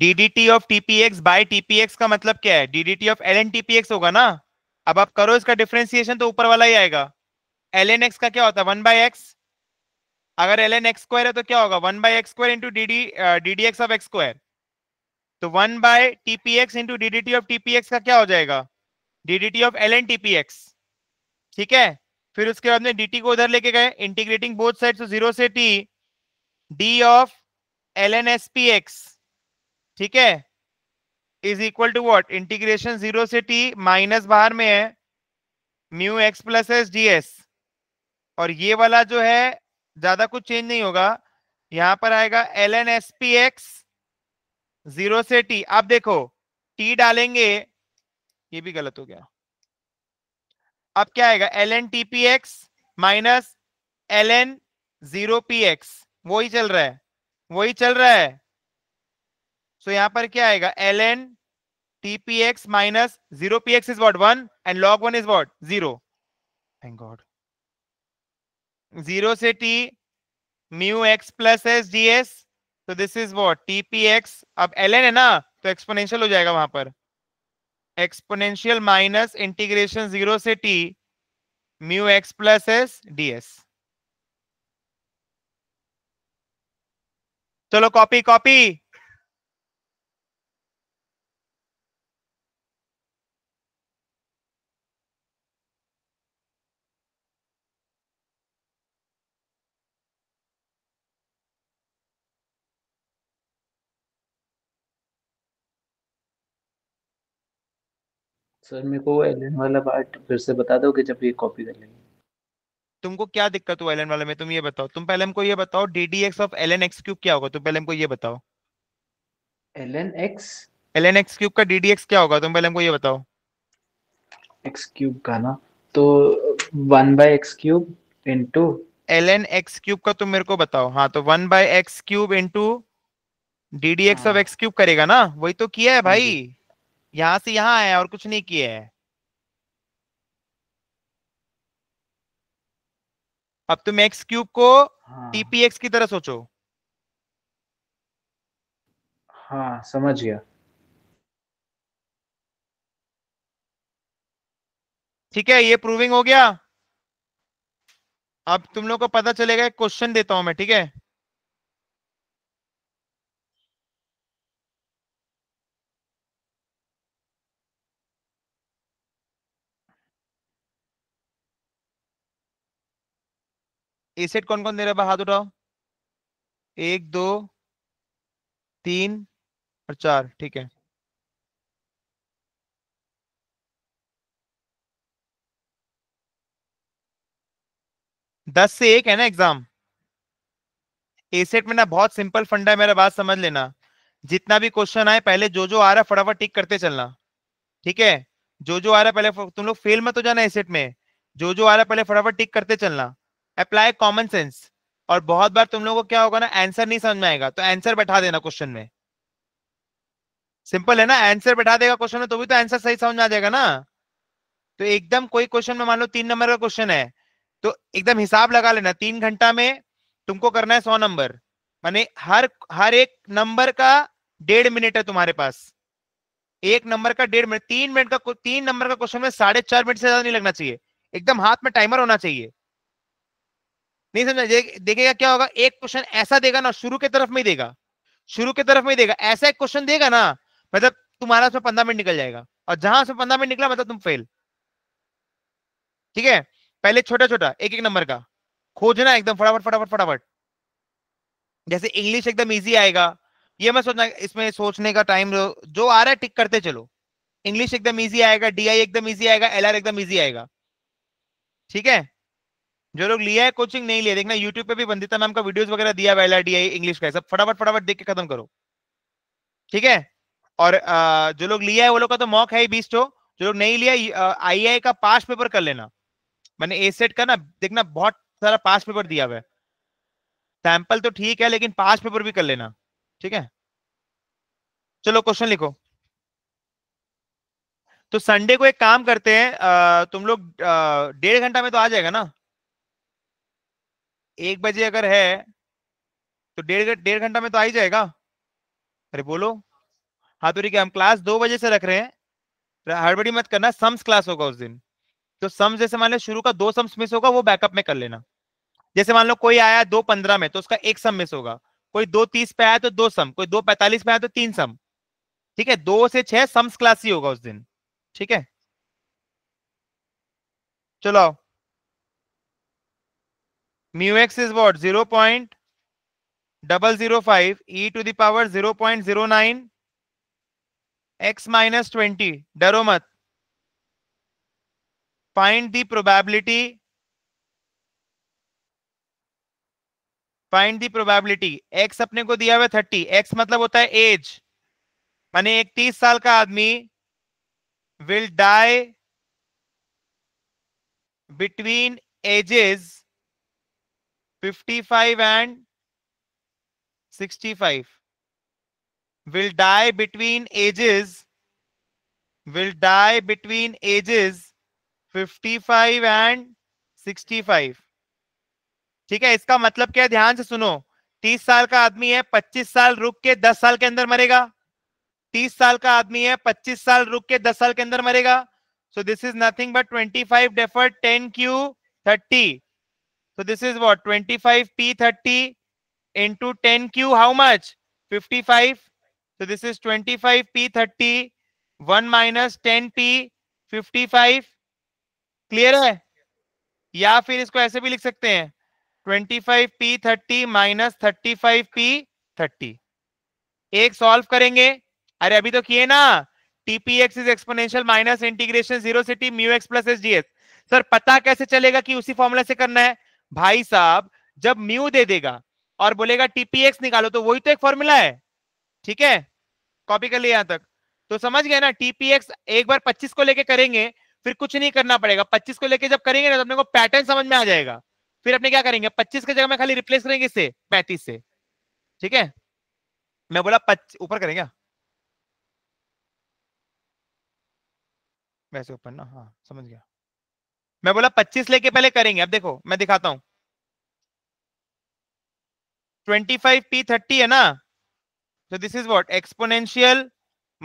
DDT of TPX by TPX का मतलब क्या है DDT of L N TPX होगा ना अब आप करो इसका डिफ्रेंसिएशन तो ऊपर वाला ही आएगा एल एन एक्स का क्या होता है वन बाई एक्स अगर एल एन एक्स स्क्वायर है तो क्या होगा one by X square into D D D D X of X square तो one by TPX into D D T of TPX का क्या हो जाएगा D D T of L N TPX ठीक है फिर उसके बाद में डी टी को उधर लेके गए इंटीग्रेटिंग बोथ साइड तो जीरो से T D of L N S P X ठीक है is equal to what integration zero से टी माइनस बाहर में है mu x plus S D S और ये वाला जो है ज्यादा कुछ चेंज नहीं होगा यहां पर आएगा L N S P X zero से टी आप देखो टी डालेंगे ये भी गलत हो गया अब क्या आएगा L N T P X minus L N zero P X वही चल रहा है वही चल रहा है सो so, यहां पर क्या आएगा L N T P X minus zero P X is what one and log one is what zero thank god zero से T mu x plus S D S so this is what T X अब L N है ना तो exponential हो जाएगा वहां पर exponential minus integration zero से T mu x plus S D S चलो कॉपी कॉपी सर मेरे को एलन वाला पार्ट फिर से बता दो कि जब ये कॉपी कर लेंगे तुमको क्या दिक्कत हुआ एलन वाले में तुम ये बताओ तुम पहले हमको ये बताओ D of L N X cube क्या होगा तुम पहले हमको ये बताओ L N X L X cube का डी क्या होगा तुम पहले हमको ये बताओ एक्स क्यूब का ना तो one by X cube into L N X cube का तुम मेरे को बताओ हाँ तो one by X cube into D D X of X cube करेगा ना वही तो किया है हाँ भाई यहां से यहां आया और कुछ नहीं किया है अब तुम एक्स क्यूब को हाँ। टीपीएक्स की तरह सोचो हाँ समझ गया ठीक है ये प्रूविंग हो गया अब तुम लोग को पता चलेगा क्वेश्चन देता हूं मैं ठीक है एसेट कौन कौन दे रहा है हाथ उठाओ एक दो तीन और चार ठीक है दस से एक है ना एग्जाम एसेट में ना बहुत सिंपल फंडा है मेरा बात समझ लेना जितना भी क्वेश्चन आए पहले जो जो आ रहा है फटाफट टिक करते चलना ठीक है जो जो आ रहा है पहले तुम लोग फेल मत हो जाना एसेट में जो जो आ रहा है पहले फटाफट टिक करते चलना अप्लाई कॉमन सेंस और बहुत बार तुम लोगों को क्या होगा ना आंसर नहीं समझ में आएगा तो आंसर बैठा देना क्वेश्चन में सिंपल है ना आंसर बैठा देगा क्वेश्चन में तो भी तो आंसर सही समझ में आ जाएगा ना तो एकदम कोई क्वेश्चन में मान लो तीन नंबर का क्वेश्चन है तो एकदम हिसाब लगा लेना तीन घंटा में तुमको करना है सौ नंबर माने हर हर एक नंबर का डेढ़ मिनट है तुम्हारे पास एक नंबर का डेढ़ मिनट तीन मिनट का तीन नंबर का क्वेश्चन में साढ़े चार मिनट से ज्यादा नहीं लगना चाहिए एकदम हाथ में टाइमर होना चाहिए नहीं समझा देखेगा क्या होगा एक क्वेश्चन ऐसा देगा ना शुरू के तरफ में ही देगा शुरू के तरफ में ही देगा ऐसा एक क्वेश्चन देगा ना मतलब तुम्हारा उसमें पंद्रह मिनट निकल जाएगा और जहां उसमें पंद्रह मिनट निकला मतलब तुम फेल ठीक है पहले छोटा छोटा एक एक नंबर का खोजना एकदम फटाफट फटाफट फटाफट जैसे इंग्लिश एकदम इजी आएगा ये मैं सोचना इसमें सोचने का टाइम जो आ रहा है टिक करते चलो इंग्लिश एकदम इजी आएगा डी e एकदम इजी आएगा एल एकदम इजी आएगा ठीक है जो लोग लिया है कोचिंग नहीं लिया देखना यूट्यूब पे भी वंदिता मैम का वीडियोस वगैरह दिया डी आई इंग्लिश का सब फटाफट फटाफट देख के खत्म करो ठीक है और जो लोग लिया है वो लोग का तो मॉक है बीस तो जो लोग नहीं लिया आई का पास पेपर कर लेना मैंने ए सेट का ना देखना बहुत सारा पास पेपर दिया हुआ है सैंपल तो ठीक है लेकिन पास पेपर भी कर लेना ठीक है चलो क्वेश्चन लिखो तो संडे को एक काम करते हैं तुम लोग डेढ़ घंटा में तो आ जाएगा ना एक बजे अगर है तो डेढ़ डेढ़ घंटा में तो आ ही जाएगा अरे बोलो हाँ तो ठीक है हम क्लास दो बजे से रख रहे हैं हड़बड़ी मत करना सम्स क्लास होगा उस दिन तो सम्स जैसे मान लो शुरू का दो सम्स मिस होगा वो बैकअप में कर लेना जैसे मान लो कोई आया दो पंद्रह में तो उसका एक सम मिस होगा कोई दो तीस पे आया तो दो सम कोई दो पैंतालीस पे आया तो तीन सम ठीक है दो से छह सम्स क्लास ही होगा उस दिन ठीक है चलो mu x is what 0 0.005 e to the power 0.09 x minus 20 डरो मत find the probability find the probability X अपने को दिया हुआ थर्टी एक्स मतलब होता है एज माने एक तीस साल का आदमी will die between ages 55 and 65 will die between ages will die between ages 55 and 65 ठीक है इसका मतलब क्या है ध्यान से सुनो 30 साल का आदमी है 25 साल रुक के 10 साल के अंदर मरेगा 30 साल का आदमी है 25 साल रुक के 10 साल के अंदर मरेगा so this is nothing but 25 defer ten Q thirty So this is what 30 into q How much? 55. So this is 25P30. 1 minus ten P fifty five clear है या फिर इसको ऐसे भी लिख सकते हैं twenty five P thirty minus thirty five P thirty एक सॉल्व करेंगे अरे अभी तो किए ना TPX is exponential minus integration zero से mu x plus S D S sir पता कैसे चलेगा कि उसी फॉर्मूला से करना है भाई साहब जब म्यू दे देगा और बोलेगा टीपीएक्स निकालो तो वही तो एक फॉर्मूला है ठीक है कॉपी कर लिया यहां तक तो समझ गए ना टीपीएक्स एक बार 25 को लेके करेंगे फिर कुछ नहीं करना पड़ेगा 25 को लेके जब करेंगे ना तो अपने को पैटर्न समझ में आ जाएगा फिर अपने क्या करेंगे 25 की जगह में खाली रिप्लेस करेंगे इससे 35 से ठीक है मैं बोला ऊपर करेंगे वैसे ऊपर ना हाँ समझ गया मैं बोला पच्चीस लेके पहले करेंगे अब देखो मैं दिखाता हूं ट्वेंटी फाइव पी थर्टी है ना तो this is what exponential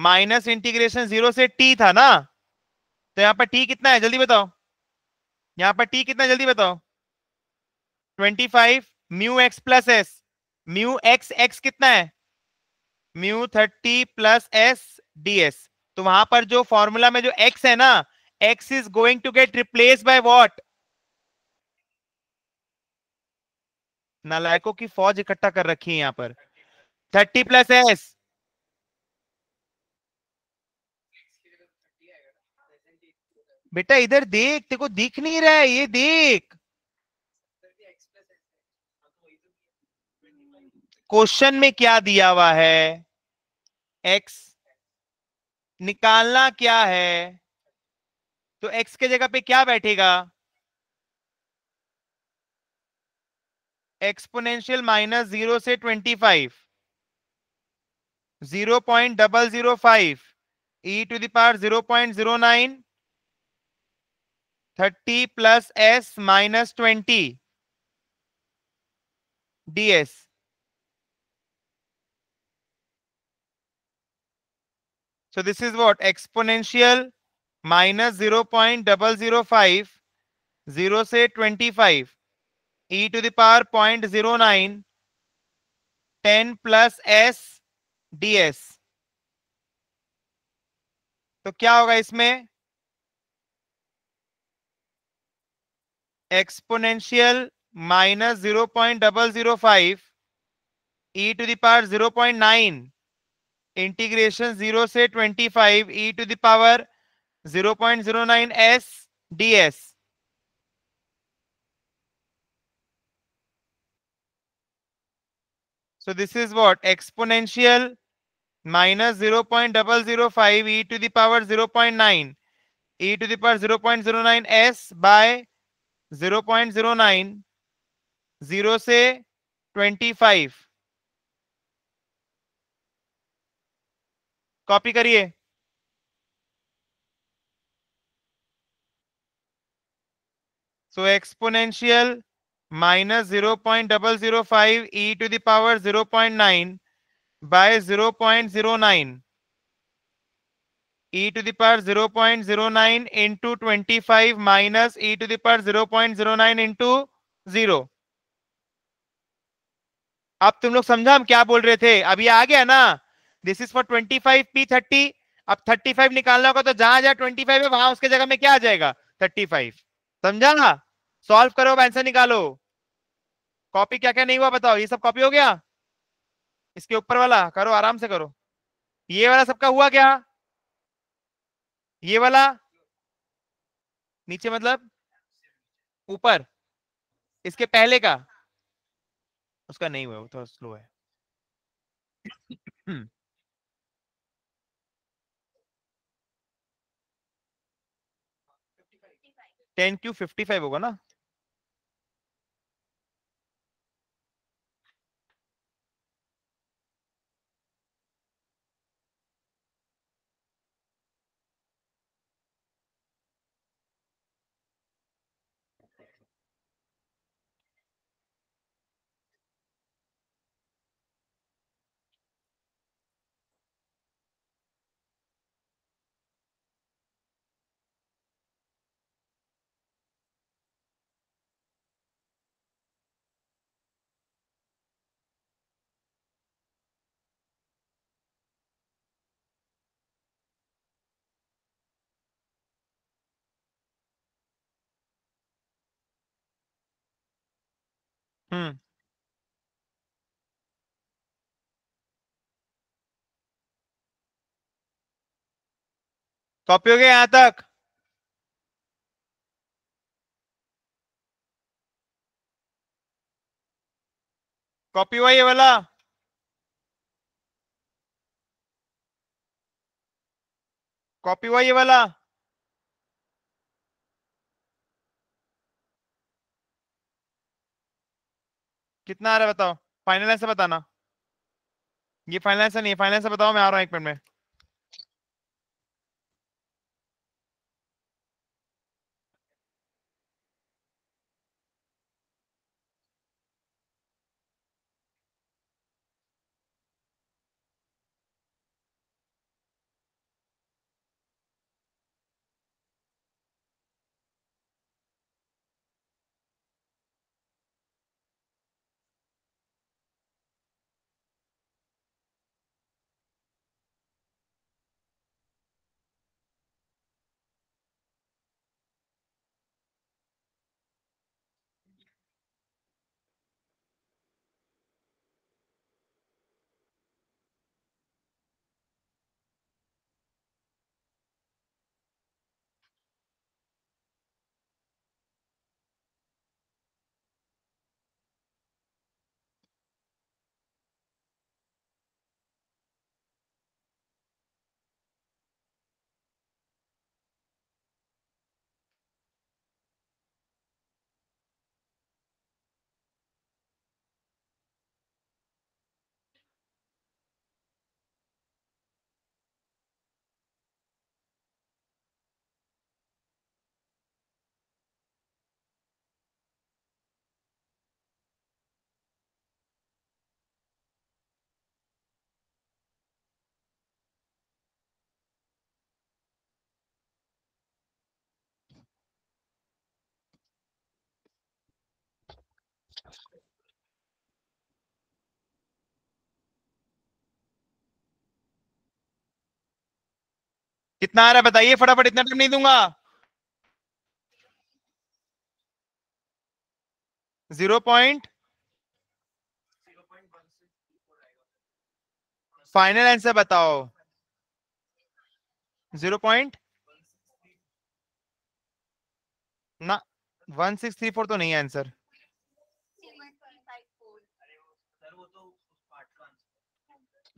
minus integration zero से टी था ना तो यहां पर टी कितना है जल्दी बताओ यहां पर टी कितना है जल्दी बताओ twenty five mu x plus S mu X X कितना है mu thirty plus S D S तो वहां पर जो फॉर्मूला में जो एक्स है ना x is going to get replaced by what नालायकों की फौज इकट्ठा कर रखी है यहां पर थर्टी प्लस एस बेटा इधर देख तेको दिख नहीं रहा है ये देख क्वेश्चन में क्या दिया हुआ है एक्स निकालना क्या है तो एक्स के जगह पे क्या बैठेगा एक्सपोनेंशियल माइनस जीरो से twenty five zero point double zero five e to the power zero point zero nine thirty plus s minus twenty ds so this is what exponential minus zero point double zero five zero से twenty five e to the power point zero nine ten plus S D S तो क्या होगा इसमें exponential minus zero point double zero five e to the power zero point nine integration zero से twenty five e to the power zero point zero nine s D S so this is what exponential minus zero point double zero five e to the power zero point nine e to the power zero point zero nine s by zero point zero nine zero से twenty five copy करिए तो exponential minus zero point double zero five e to the power zero point nine by zero point zero nine e to the power 0.09 e into 25 minus e to the power 0.09 into 0 अब तुम लोग समझा हम क्या बोल रहे थे अब ये आ गया ना दिस इज फॉर 25 p 30 अब 35 निकालना होगा तो जहां जहां 25 है वहां उसके जगह में क्या आ जाएगा 35 समझा ना सॉल्व करो आंसर निकालो कॉपी क्या क्या नहीं हुआ बताओ ये सब कॉपी हो गया इसके ऊपर वाला करो आराम से करो ये वाला सबका हुआ क्या ये वाला नीचे मतलब ऊपर इसके पहले का उसका नहीं हुआ वो थोड़ा स्लो है टेन क्यू फिफ्टी फाइव होगा ना हुँ। हम्म। कॉपी हो गया यहां तक कॉपी हुआ ये वाला कॉपी हुआ ये वाला कितना आ रहा है बताओ फाइनल आंसर बताना ये फाइनल आंसर नहीं है फाइनल आंसर बताओ मैं आ रहा हूँ एक मिनट में कितना आ रहा है बताइए फटाफट इतना टाइम नहीं दूंगा जीरो पॉइंट फाइनल आंसर बताओ जीरो पॉइंट ना वन सिक्स थ्री फोर तो नहीं आंसर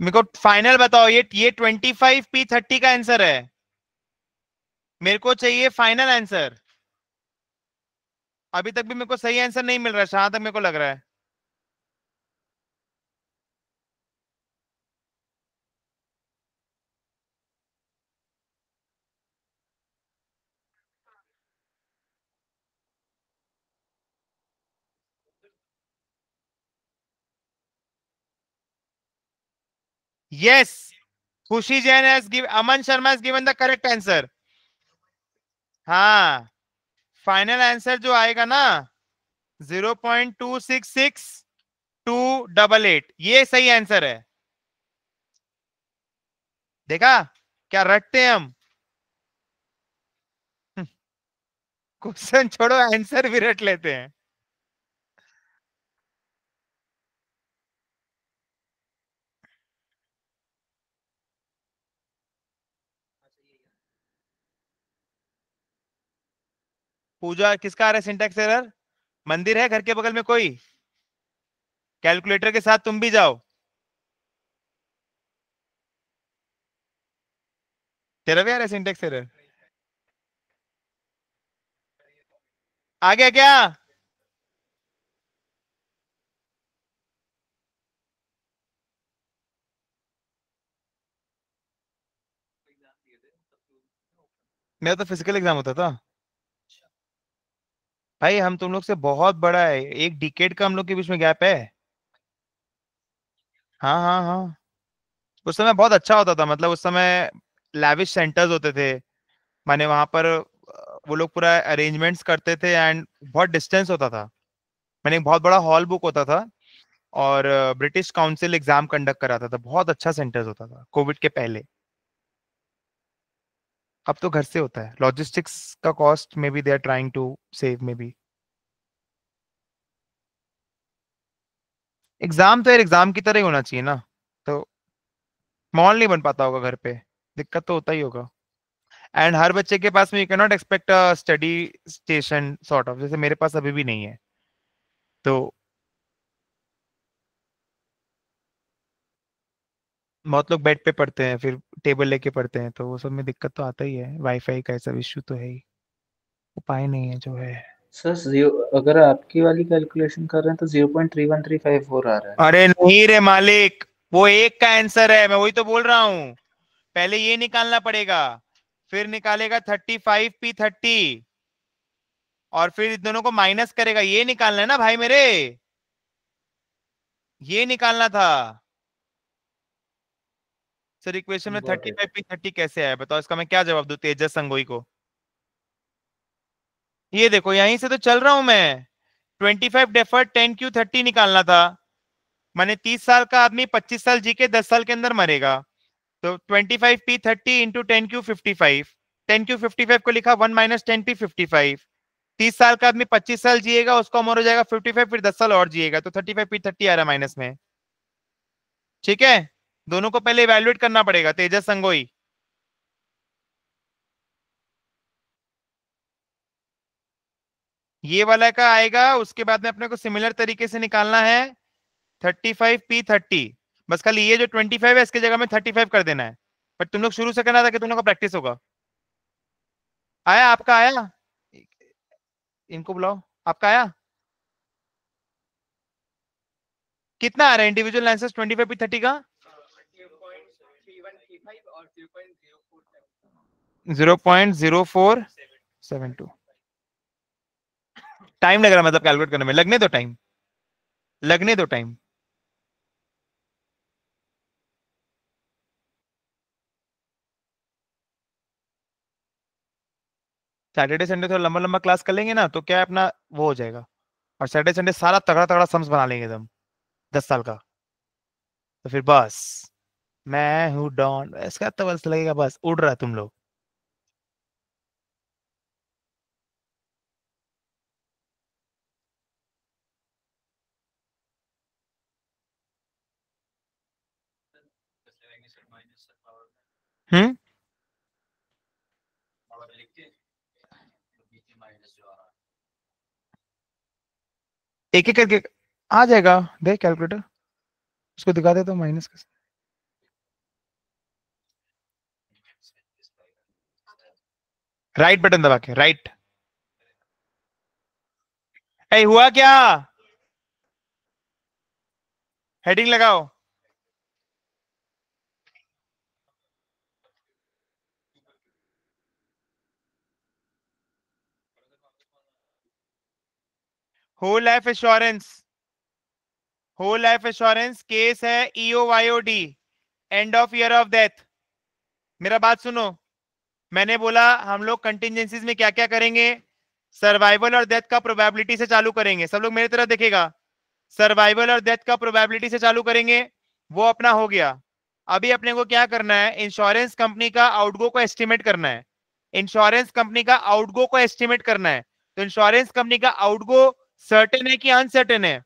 मेरे को फाइनल बताओ ये ये ट्वेंटी फाइव पी थर्टी का आंसर है मेरे को चाहिए फाइनल आंसर अभी तक भी मेरे को सही आंसर नहीं मिल रहा है जहां तक मेरे को लग रहा है Yes, Khushi Jain has given Aman Sharma has given the correct answer. हाँ फाइनल आंसर जो आएगा ना zero point two six six two double eight ये सही आंसर है देखा क्या रटते हैं हम क्वेश्चन हम्म. छोड़ो आंसर भी रट लेते हैं पूजा किसका आ रहा है सिंटेक्स एरर मंदिर है घर के बगल में कोई कैलकुलेटर के साथ तुम भी जाओ तेरा भी आ रहा है सिंटेक्स एरर आ गया क्या मेरा तो फिजिकल एग्जाम होता था भाई हम तुम लोग से बहुत बड़ा है एक डिकेट का हम लोग के बीच में गैप है हाँ हाँ हाँ उस समय बहुत अच्छा होता था मतलब उस समय लैविश सेंटर्स होते थे माने वहां पर वो लोग पूरा अरेंजमेंट्स करते थे एंड बहुत डिस्टेंस होता था मैंने एक बहुत बड़ा हॉल बुक होता था और ब्रिटिश काउंसिल एग्जाम कंडक्ट कराता था बहुत अच्छा सेंटर्स होता था कोविड के पहले अब तो घर से होता है लॉजिस्टिक्स का cost maybe they are trying to save maybe exam तो यार एग्जाम की तरह ही होना चाहिए ना तो मॉल नहीं बन पाता होगा घर पे दिक्कत तो होता ही होगा एंड हर बच्चे के पास में you cannot expect study station sort of जैसे मेरे पास अभी भी नहीं है तो बहुत लोग बेड पे पढ़ते हैं फिर टेबल लेके पढ़ते हैं तो वो सब में दिक्कत तो आता ही है वाईफाई का ऐसा इश्यू तो है ही उपाय नहीं है जो है सर जीरो अगर आपकी वाली कैलकुलेशन कर रहे हैं तो zero point three three one five four आ रहा है अरे नहीं रे मालिक वो एक का आंसर है मैं वही तो बोल रहा हूँ पहले ये निकालना पड़ेगा फिर निकालेगा थर्टी फाइव पी थर्टी और फिर दोनों को माइनस करेगा ये निकालना है ना भाई मेरे ये निकालना था सर इक्वेशन में थर्टी फाइव पी थर्टी कैसे आया बताओ इसका मैं क्या जवाब दू तेजस संगोई को ये देखो यहीं से तो चल रहा हूं मैं twenty five defer ten Q thirty निकालना था मैंने तीस साल का आदमी पच्चीस साल जी के दस साल के अंदर मरेगा तो twenty five P thirty into ten q fifty five ten q fifty five को लिखा one minus ten P fifty five तीस साल का आदमी पच्चीस साल जिएगा उसको अमर हो जाएगा फिफ्टी फाइव फिर दस साल और जिएगा तो थर्टी फाइव पी थर्टी आ रहा है माइनस में ठीक है दोनों को पहले इवेल्युएट करना पड़ेगा तेजस संगोई ये वाला का आएगा उसके बाद में अपने को सिमिलर तरीके से निकालना है थर्टी फाइव बस कल ये जो 25 है इसके जगह में 35 कर देना है बट तुम लोग शुरू से करना था कि तुम लोग का प्रैक्टिस होगा आया आपका आया इनको बुलाओ आपका आया कितना आ रहा है individual license twenty five P thirty का zero point zero zero point zero four seven two time लग रहा मतलब कैलकुलेट करने में लगने दो टाइम लगने दो टाइम सैटरडे संडे थोड़ा लंबा लंबा क्लास कर लेंगे ना तो क्या अपना वो हो जाएगा और सैटरडे संडे सारा तगड़ा तगड़ा सम्स बना लेंगे एकदम दस साल का तो फिर बस मैं हूं डॉन इसका तो बस लगेगा बस उड़ रहा तुम लोग हम्म एक एक करके आ जाएगा देख कैलकुलेटर उसको दिखा दे तो माइनस कैसे राइट बटन दबा के राइट ए हुआ क्या हेडिंग लगाओ whole life insurance whole life insurance case है EO YO D end of year of death मेरा बात सुनो मैंने बोला हम लोग कंटिजेंसीज में क्या क्या करेंगे सर्वाइवल और डेथ का प्रोबेबिलिटी से चालू करेंगे सब लोग मेरी तरफ देखेगा सर्वाइवल और डेथ का प्रोबेबिलिटी से चालू करेंगे वो अपना हो गया अभी अपने को क्या करना है इंश्योरेंस कंपनी का आउटगो को एस्टिमेट करना है इंश्योरेंस कंपनी का आउटगो को एस्टिमेट करना है तो इंश्योरेंस कंपनी का आउटगो सर्टेन है कि अनसर्टेन है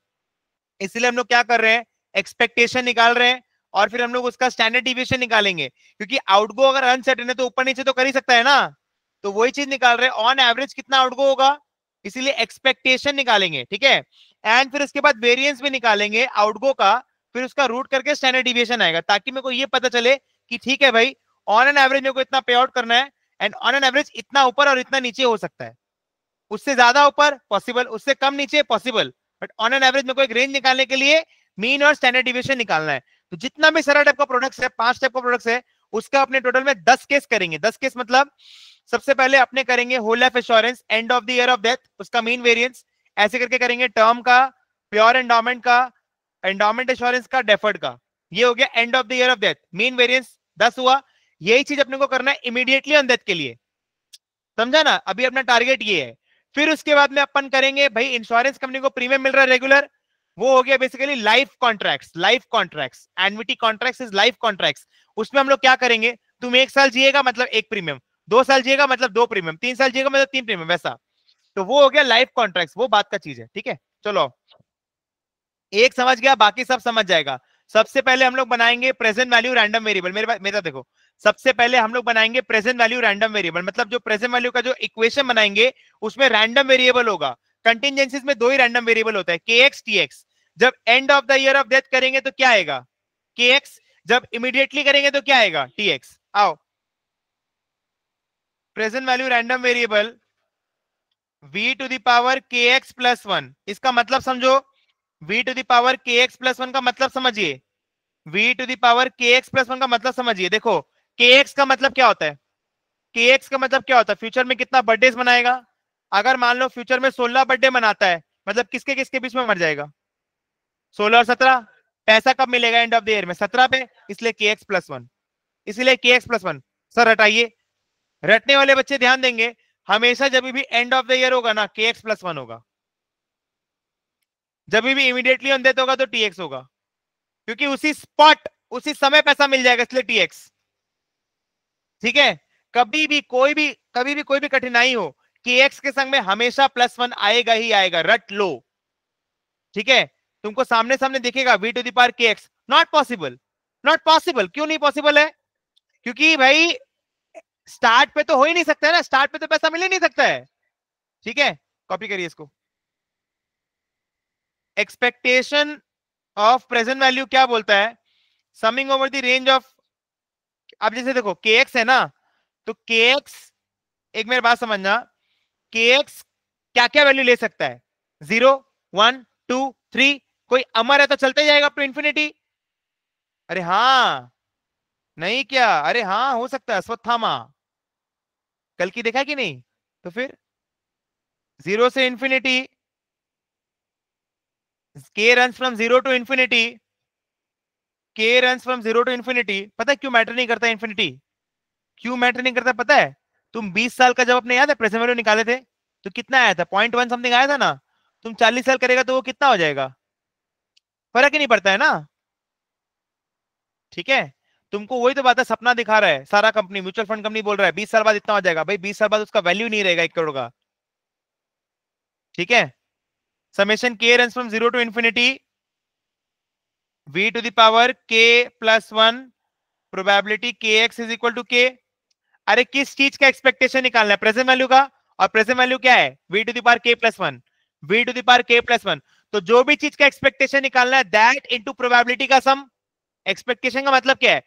इसलिए हम लोग क्या कर रहे हैं एक्सपेक्टेशन निकाल रहे हैं और फिर हम लोग उसका स्टैंडर्ड डिविएशन निकालेंगे क्योंकि आउटगो अगर अनसर्टेन है तो ऊपर नीचे तो कर ही सकता है ना तो वही चीज निकाल रहे ऑन एवरेज कितना आउटगो होगा इसीलिए एक्सपेक्टेशन निकालेंगे ठीक है एंड फिर उसके बाद वेरियंस भी निकालेंगे आउटगो का फिर उसका रूट करके स्टैंडर्ड डिविएशन आएगा ताकि मेरे को ये पता चले कि ठीक है भाई ऑन एन एवरेज मेरे को इतना पे आउट करना है एंड ऑन एन एवरेज इतना ऊपर और इतना नीचे हो सकता है उससे ज्यादा ऊपर पॉसिबल उससे कम नीचे possible but on an average मेरे को एक रेंज निकालने के लिए मीन और स्टैंडर्ड डिविएशन निकालना है तो जितना भी सारा टाइप का प्रोडक्ट है पांच टाइप का प्रोडक्ट है उसका अपने टोटल में दस केस करेंगे दस केस मतलब सबसे पहले अपने करेंगे whole life insurance end of the year of death उसका मेन वेरियंस ऐसे करके करेंगे टर्म का प्योर एंडोमेंट का एंडोमेंट इंश्योरेंस का डेफर्ड का ये हो गया end of the year of death mean variance दस हुआ यही चीज अपने को करना है इमीडिएटली ऑन डेथ के लिए समझा ना अभी अपना टारगेट ये है फिर उसके बाद में अपन करेंगे भाई इंश्योरेंस कंपनी को प्रीमियम मिल रहा है रेगुलर वो हो गया basically life contract life contract annuity contract is life contract उसमें हम लोग क्या करेंगे तुम एक साल जिएगा मतलब एक प्रीमियम दो साल जिएगा मतलब दो प्रीमियम तीन साल जिएगा मतलब तीन प्रीमियम वैसा तो वो हो गया लाइफ कॉन्ट्रैक्ट वो बात का चीज है ठीक है चलो एक समझ गया बाकी सब समझ जाएगा सबसे पहले हम लोग बनाएंगे प्रेजेंट वैल्यू रैंडम वेरिएबल मेरे पास मेरा देखो सबसे पहले हम लोग बनाएंगे प्रेजेंट वैल्यू रैंडम वेरिएबल मतलब जो प्रेजेंट वैल्यू का जो इक्वेशन बनाएंगे उसमें रैंडम वेरिएबल होगा कंटिजेंसी में दो ही रैंडम वेरिएबल होता है के एक्स टी एक्स जब end of the year of death करेंगे तो क्या आएगा के एक्स जब इमीडिएटली करेंगे तो क्या आएगा टी एक्स आओ present value random variable v to the power के एक्स प्लस वन इसका मतलब समझो v टू दावर के एक्स प्लस वन का मतलब समझिए v टू दावर के एक्स प्लस वन का मतलब समझिए देखो के एक्स का मतलब क्या होता है के एक्स का मतलब क्या होता है फ्यूचर में कितना बर्थडे मनाएगा अगर मान लो फ्यूचर में सोलह बर्थडे मनाता है मतलब किसके किसके बीच में मर जाएगा सोलह और सत्रह पैसा कब मिलेगा एंड ऑफ द ईयर में सत्रह पे इसलिए के एक्स प्लस वन इसलिए के एक्स प्लस वन सर हटाइए रटने वाले बच्चे ध्यान देंगे हमेशा जब भी एंड ऑफ द ईयर होगा ना के एक्स प्लस वन होगा जब भी इमीडिएटली ऑन डेथ होगा तो टी एक्स होगा क्योंकि उसी स्पॉट उसी समय पैसा मिल जाएगा इसलिए टी एक्स ठीक है कभी भी कोई भी कभी भी कोई भी कठिनाई हो के एक्स के संग में हमेशा प्लस वन आएगा ही आएगा रट लो ठीक है तुमको सामने सामने दिखेगा वी टू दावर के x not possible not possible क्यों नहीं पॉसिबल है क्योंकि भाई स्टार्ट पे तो हो ही नहीं सकता है ना स्टार्ट पे तो पैसा मिल ही नहीं सकता है ठीक है कॉपी करिए इसको एक्सपेक्टेशन ऑफ प्रेजेंट वैल्यू क्या बोलता है summing over the range of अब जैसे देखो के एक्स है ना तो के एक्स एक मेरे बात समझना के एक्स क्या क्या वैल्यू ले सकता है जीरो वन टू थ्री कोई अमर है तो चलते जाएगा अपने इंफिनिटी अरे हाँ नहीं क्या अरे हाँ हो सकता है अश्वत्थामा कल की देखा कि नहीं तो फिर जीरो से infinity k run from zero to infinity k run from zero to infinity पता है क्यों मैटर नहीं करता इंफिनिटी क्यों मैटर नहीं करता पता है तुम 20 साल का जब अपने याद है प्रेजेंट वैल्यू तो निकाले थे तो कितना आया था पॉइंट वन समथिंग आया था ना तुम 40 साल करेगा तो वो कितना हो जाएगा फर्क ही नहीं पड़ता है ना ठीक है तुमको वही तो बात है सपना दिखा रहा है सारा कंपनी म्यूचुअल फंड कंपनी बोल रहा है बीस साल बाद इतना हो जाएगा भाई बीस साल बाद उसका वैल्यू नहीं रहेगा एक करोड़ का ठीक है समेशन के run from zero to infinity we to the power के प्लस वन प्रोबेबिलिटी के x is equal to k अरे किस चीज का एक्सपेक्टेशन निकालना है प्रेजेंट वैल्यू का और प्रेजेंट वैल्यू क्या है we to the power k plus one V to the power k plus one तो जो भी चीज का एक्सपेक्टेशन निकालना है दैट इंटू प्रोबेबिलिटी का सम एक्सपेक्टेशन का मतलब क्या है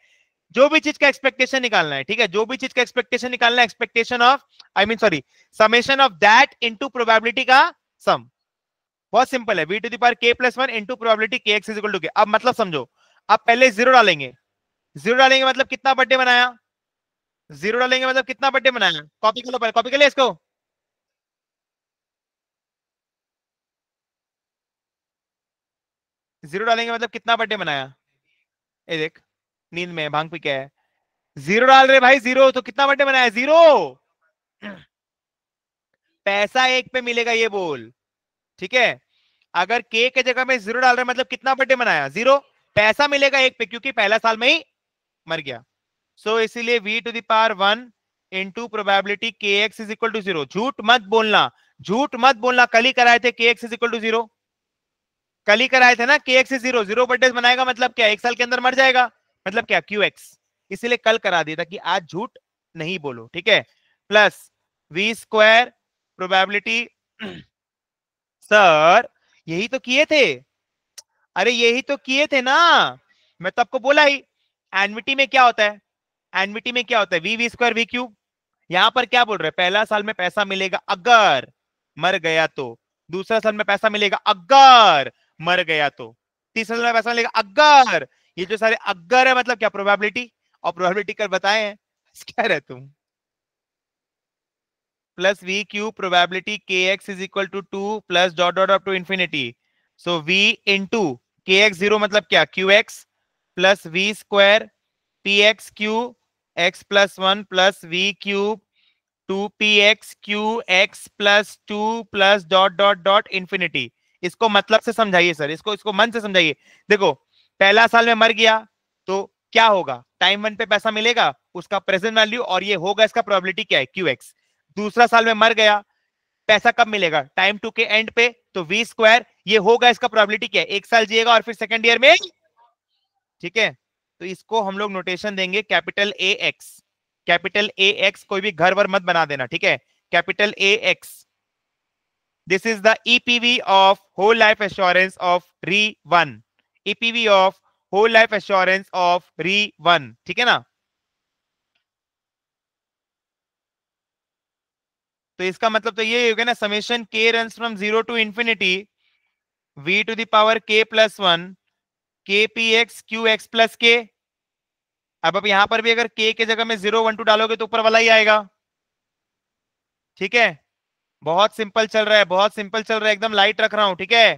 जो भी चीज का एक्सपेक्टेशन निकालना है ठीक है जो भी चीज का एक्सपेक्टेशन निकालना है expectation of I mean sorry summation of that into probability का सम बहुत सिंपल है we to the power k plus one into probability के एक्स इजिकल टू के अब मतलब समझो आप पहले जीरो डालेंगे जीरो डालेंगे मतलब कितना बर्थडे बनाया जीरो डालेंगे मतलब कितना बर्थडे मनाया कॉपी कर लो पहले कॉपी कर लिया इसको जीरो डालेंगे मतलब कितना बर्थडे मनाया ये देख नींद में भांग पी क्या है जीरो डाल रहे भाई जीरो तो कितना बर्थडे मनाया जीरो पैसा एक पे मिलेगा ये बोल ठीक है अगर के के जगह में जीरो डाल रहे मतलब कितना बर्थडे मनाया जीरो पैसा मिलेगा एक पे क्योंकि पहला साल में ही मर गया सो इसीलिए v to the power one into probability के x is equal to zero झूठ मत बोलना झूठ मत बोलना कल ही कराए थे k x is equal to zero कल ही कराए थे ना k x is zero zero birthday बनाएगा मतलब क्या एक साल के अंदर मर जाएगा मतलब क्या क्यू एक्स इसीलिए कल करा दिया था कि आज झूठ नहीं बोलो ठीक है plus we square probability sir यही तो किए थे अरे यही तो किए थे ना मैं तो आपको बोला ही एनविटी में क्या होता है एनविटी में क्या होता है वी स्क्वायर वी क्यूब यहां पर क्या बोल रहे हैं पहला साल में पैसा मिलेगा अगर मर गया तो दूसरा साल में पैसा मिलेगा अगर मर गया तो तीसरा साल में पैसा मिलेगा अगर ये जो सारे अगर है मतलब क्या प्रोबेबिलिटी और प्रोबेबिलिटी कर बताए क्या रहे तुम प्लस वी क्यू प्रोबेबिलिटी के x is equal to two plus dot dot up to infinity so v into k x zero मतलब क्या q x plus we square P x Q x plus one plus v cube to p x Q x plus two plus dot dot dot infinity इसको मतलब से समझाइए sir इसको इसको मन से समझाइए देखो पहला साल में मर गया तो क्या होगा टाइम वन पे पैसा मिलेगा उसका प्रेजेंट वैल्यू और ये होगा इसका प्रोबेबिलिटी क्या है क्यू एक्स दूसरा साल में मर गया पैसा कब मिलेगा टाइम टू के एंड पे तो वी स्क्वायर ये होगा इसका प्रोबेबिलिटी क्या है एक साल जिएगा और फिर सेकेंड ईयर में ठीक है तो इसको हम लोग नोटेशन देंगे capital A x capital A x कोई भी घर वर मत बना देना ठीक है capital A x this is the EPV of whole life assurance of री one EPV of whole life assurance of री वन ठीक है ना तो इसका मतलब तो ये गया ना समेशन के run from zero to infinity v to the power के plus one k p x Q x plus k अब अब यहां पर भी अगर के के जगह में जीरो वन टू डालोगे तो ऊपर वाला ही आएगा ठीक है बहुत सिंपल चल रहा है बहुत सिंपल चल रहा है एकदम लाइट रख रहा हूं ठीक है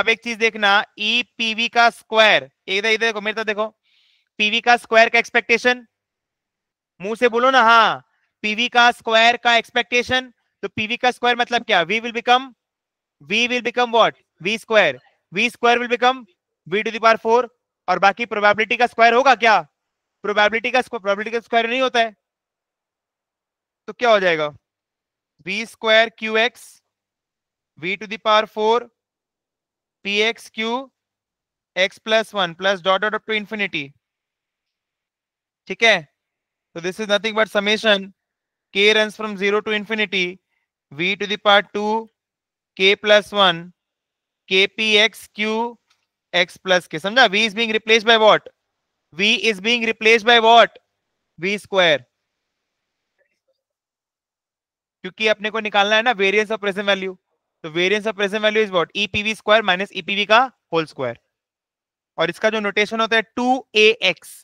अब एक चीज देखना ई e पीवी का स्क्वायर इधर इधर देखो मेरे तो देखो पीवी का स्क्वायर का एक्सपेक्टेशन मुंह से बोलो ना हाँ पीवी का स्क्वायर का एक्सपेक्टेशन तो पीवी का स्क्वायर मतलब क्या v will become v will become what v square v square will become b to the power four और बाकी प्रोबेबिलिटी का स्क्वायर होगा क्या प्रोबेबिलिटी का प्रोबेबिलिटी का स्क्वायर नहीं होता है तो क्या हो जाएगा b square q x v to the power four p x Q x plus one plus dot dot to infinity ठीक है तो this is nothing but summation k runs from 0 to infinity v to the k plus one k p x Q x plus k समझा v is being replace by what v is being replace by what v square क्योंकि अपने को निकालना है ना variance of present value तो variance of present value is what EPV square minus EPV का whole square और इसका जो नोटेशन होता है टू ए एक्स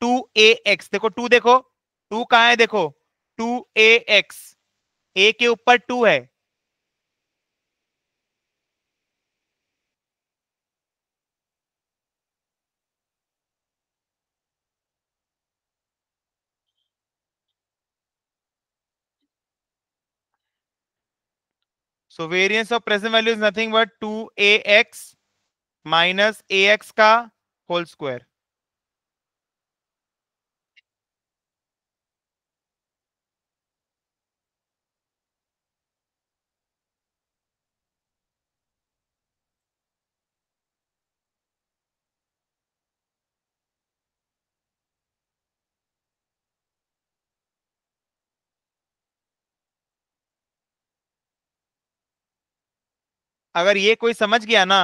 टू ए एक्स देखो टू देखो टू कहा है देखो टू ए एक्स ए के ऊपर टू है so variance of present value is nothing but 2ax minus ax का whole square अगर ये कोई समझ गया ना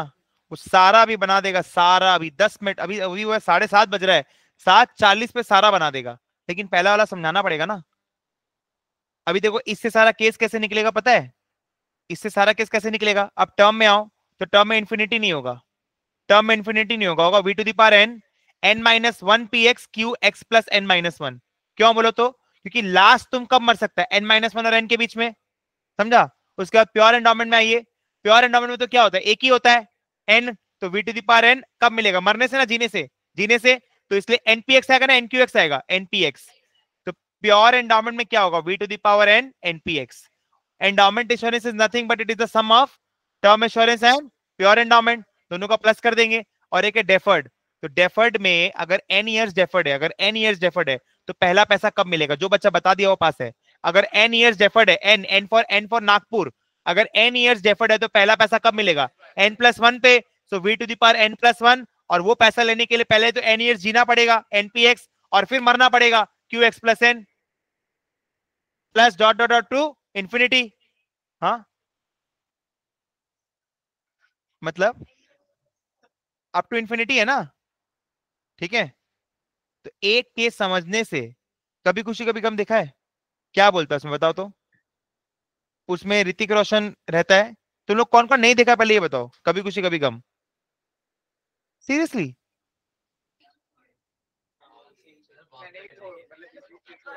वो सारा भी बना देगा सारा अभी दस मिनट अभी अभी वह साढ़े सात बज रहा है सात चालीस पे सारा बना देगा लेकिन पहला वाला समझाना पड़ेगा ना अभी देखो इससे सारा केस कैसे निकलेगा पता है इससे सारा केस कैसे निकलेगा अब टर्म में आओ तो टर्म में इन्फिनिटी नहीं होगा टर्म में इन्फिनिटी नहीं होगा होगा we to the power n N minus one P x Q x plus N minus one क्यों बोलो तो क्योंकि लास्ट तुम कब मर सकता है एन माइनस वन और एन के बीच में समझा उसके बाद प्योर एंडोमेंट में आइए प्योर एंडोमेंट में तो क्या होता है एक ही होता है एन तो वी टू दावर एन कब मिलेगा मरने से ना जीने से जीने से तो इसलिए एनपीएक्स आएगा ना एनक्यूएक्स आएगा एनपीएक्स तो प्योर एंडोमेंट में क्या होगा we to the power n npx endowment insurance is nothing but it is the sum of term insurance and pure endowment दोनों का प्लस कर देंगे और एक है डेफर्ड तो डेफर्ड में अगर एन ईयर्स डेफर्ड है अगर एन ईयर्स डेफर्ड है तो पहला पैसा कब मिलेगा जो बच्चा बता दिया वो पास है अगर एन ईयर्स डेफर्ड है n n for n for Nagpur अगर एन ईयर डेफर्ड है तो पहला पैसा कब मिलेगा एन प्लस वन पे so v to the power N plus one और वो पैसा लेने के लिए पहले तो एन ईयर जीना पड़ेगा एनपीएक्स और फिर मरना पड़ेगा q x plus N plus dot dot dot to infinity हाँ मतलब अप टू इंफिनिटी है ना ठीक है तो एक केस समझने से कभी खुशी कभी कम देखा है क्या बोलता है उसमें बताओ तो उसमें ऋतिक रोशन रहता है तुम तो लोग कौन कौन नहीं देखा पहले ये बताओ कभी खुशी कभी गम सीरियसली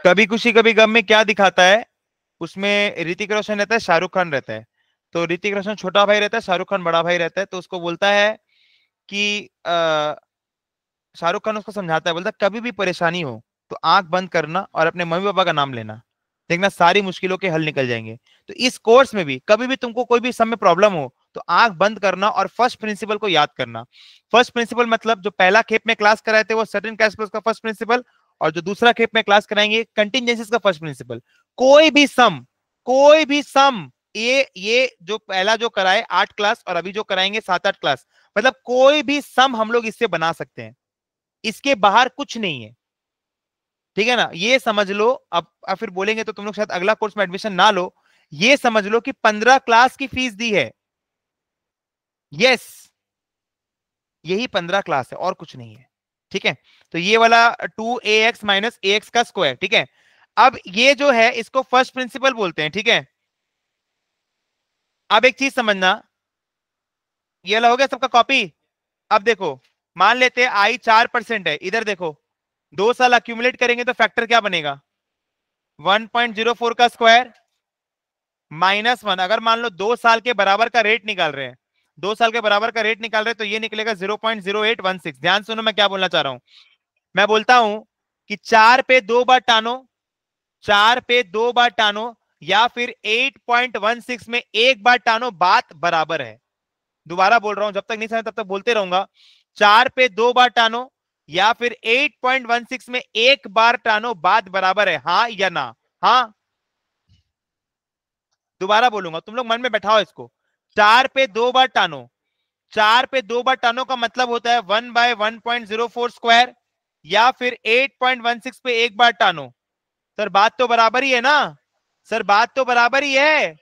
कभी खुशी कभी गम में क्या दिखाता है उसमें ऋतिक रोशन रहता है शाहरुख खान रहता है तो ऋतिक रोशन छोटा भाई रहता है शाहरुख खान बड़ा भाई रहता है तो उसको बोलता है कि शाहरुख खान उसको समझाता है बोलता है कभी भी परेशानी हो तो आंख बंद करना और अपने मम्मी पापा का नाम लेना देखना सारी मुश्किलों के हल निकल जाएंगे तो इस कोर्स में भी कभी भी तुमको कोई भी समय प्रॉब्लम हो तो आंख बंद करना और फर्स्ट प्रिंसिपल को याद करना फर्स्ट प्रिंसिपल मतलब जो पहला खेप में क्लास कराए थे वो सर्टन कैश फ्लोज का फर्स्ट प्रिंसिपल और जो दूसरा खेप में क्लास कराएंगे कंटिजेंसीज का फर्स्ट प्रिंसिपल कोई भी सम कोई भी सम ये ये जो पहला जो कराए आठ क्लास और अभी जो कराएंगे सात आठ क्लास मतलब कोई भी सम हम लोग इससे बना सकते हैं इसके बाहर कुछ नहीं है ठीक है ना ये समझ लो अब अब फिर बोलेंगे तो तुम लोग शायद अगला कोर्स में एडमिशन ना लो ये समझ लो कि पंद्रह क्लास की फीस दी है यस यही पंद्रह क्लास है और कुछ नहीं है ठीक है तो ये वाला two A x minus A x का स्क्वायर ठीक है अब ये जो है इसको फर्स्ट प्रिंसिपल बोलते हैं ठीक है अब एक चीज समझना ये वाला हो गया सबका कॉपी अब देखो मान लेते हैं आई चार परसेंट है इधर देखो दो साल अक्यूमुलेट करेंगे तो फैक्टर क्या बनेगा 1.04 का स्क्वायर माइनस वन अगर मान लो दो साल के बराबर का रेट निकाल रहे हैं दो साल के बराबर का रेट निकाल रहे हैं तो ये निकलेगा 0.0816 ध्यान सुनो मैं क्या बोलना चाह रहा हूं मैं बोलता हूं कि चार पे दो बार टानो चार पे दो बार टानो या फिर 8.16 में एक बार टानो बात बराबर है दोबारा बोल रहा हूं जब तक नहीं समझ तब तक बोलते रहूंगा चार पे दो बार टानो या फिर 8.16 में एक बार टानो बात बराबर है हाँ या ना हाँ दोबारा बोलूंगा तुम लोग मन में बैठाओ इसको चार पे दो बार टानो चार पे दो बार टानो का मतलब होता है one by one point zero four square या फिर एट पॉइंट वन सिक्स पे एक बार टानो सर बात तो बराबर ही है ना सर बात तो बराबर ही है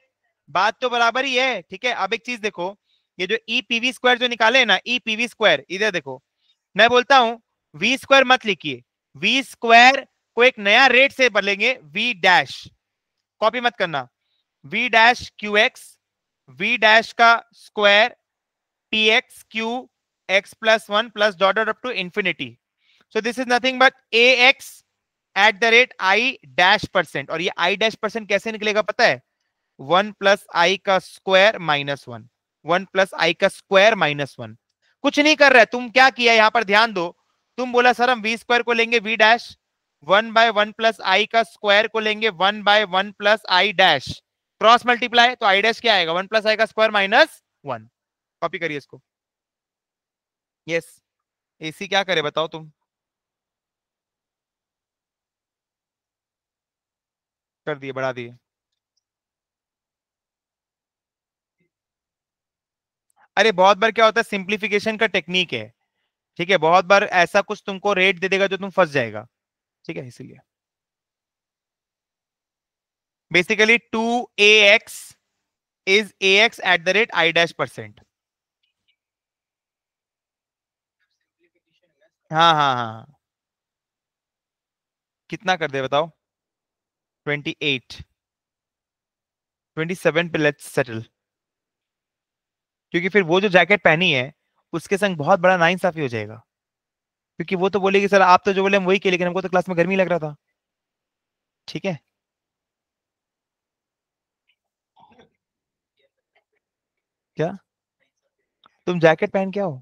बात तो बराबर ही है ठीक है अब एक चीज देखो ये जो ई पीवी स्क्वायर जो निकाले ना ई पीवी स्क्वायर इधर देखो मैं बोलता हूं वी स्क्वायर मत लिखिए वी स्क्वायर को एक नया रेट से बदलेंगे वी डैश कॉपी मत करना v dash q x v dash का square t x Q x plus one plus dot dot up to infinity so this is nothing but A x at the rate I dash percent और ये आई dash percent कैसे निकलेगा पता है one plus i का square minus one one plus i का square minus one कुछ नहीं कर रहा है तुम क्या किया यहां पर ध्यान दो तुम बोला सर हम वी स्क्वायर को लेंगे v dash one by one plus i का स्क्वायर को लेंगे one by one plus I dash cross multiply तो आई डैश क्या आएगा वन प्लस आई का स्क्वायर माइनस वन कॉपी करिए इसको यस एसी क्या करे बताओ तुम कर दिए बढ़ा दिए अरे बहुत बार क्या होता है सिंप्लीफिकेशन का टेक्निक है ठीक है बहुत बार ऐसा कुछ तुमको रेट दे देगा जो तुम फंस जाएगा ठीक है इसीलिए basically two A X is A x at the rate I dash percent हाँ हाँ हाँ कितना कर दे बताओ ट्वेंटी एट ट्वेंटी सेवन पे लेट्स सेटल क्योंकि फिर वो जो जैकेट पहनी है उसके संग बहुत बड़ा नाइंसाफी हो जाएगा क्योंकि वो तो बोलेगी सर आप तो जो बोले हम वही के लेकिन हमको तो क्लास में गर्मी लग रहा था ठीक है क्या तुम जैकेट पहन के आओ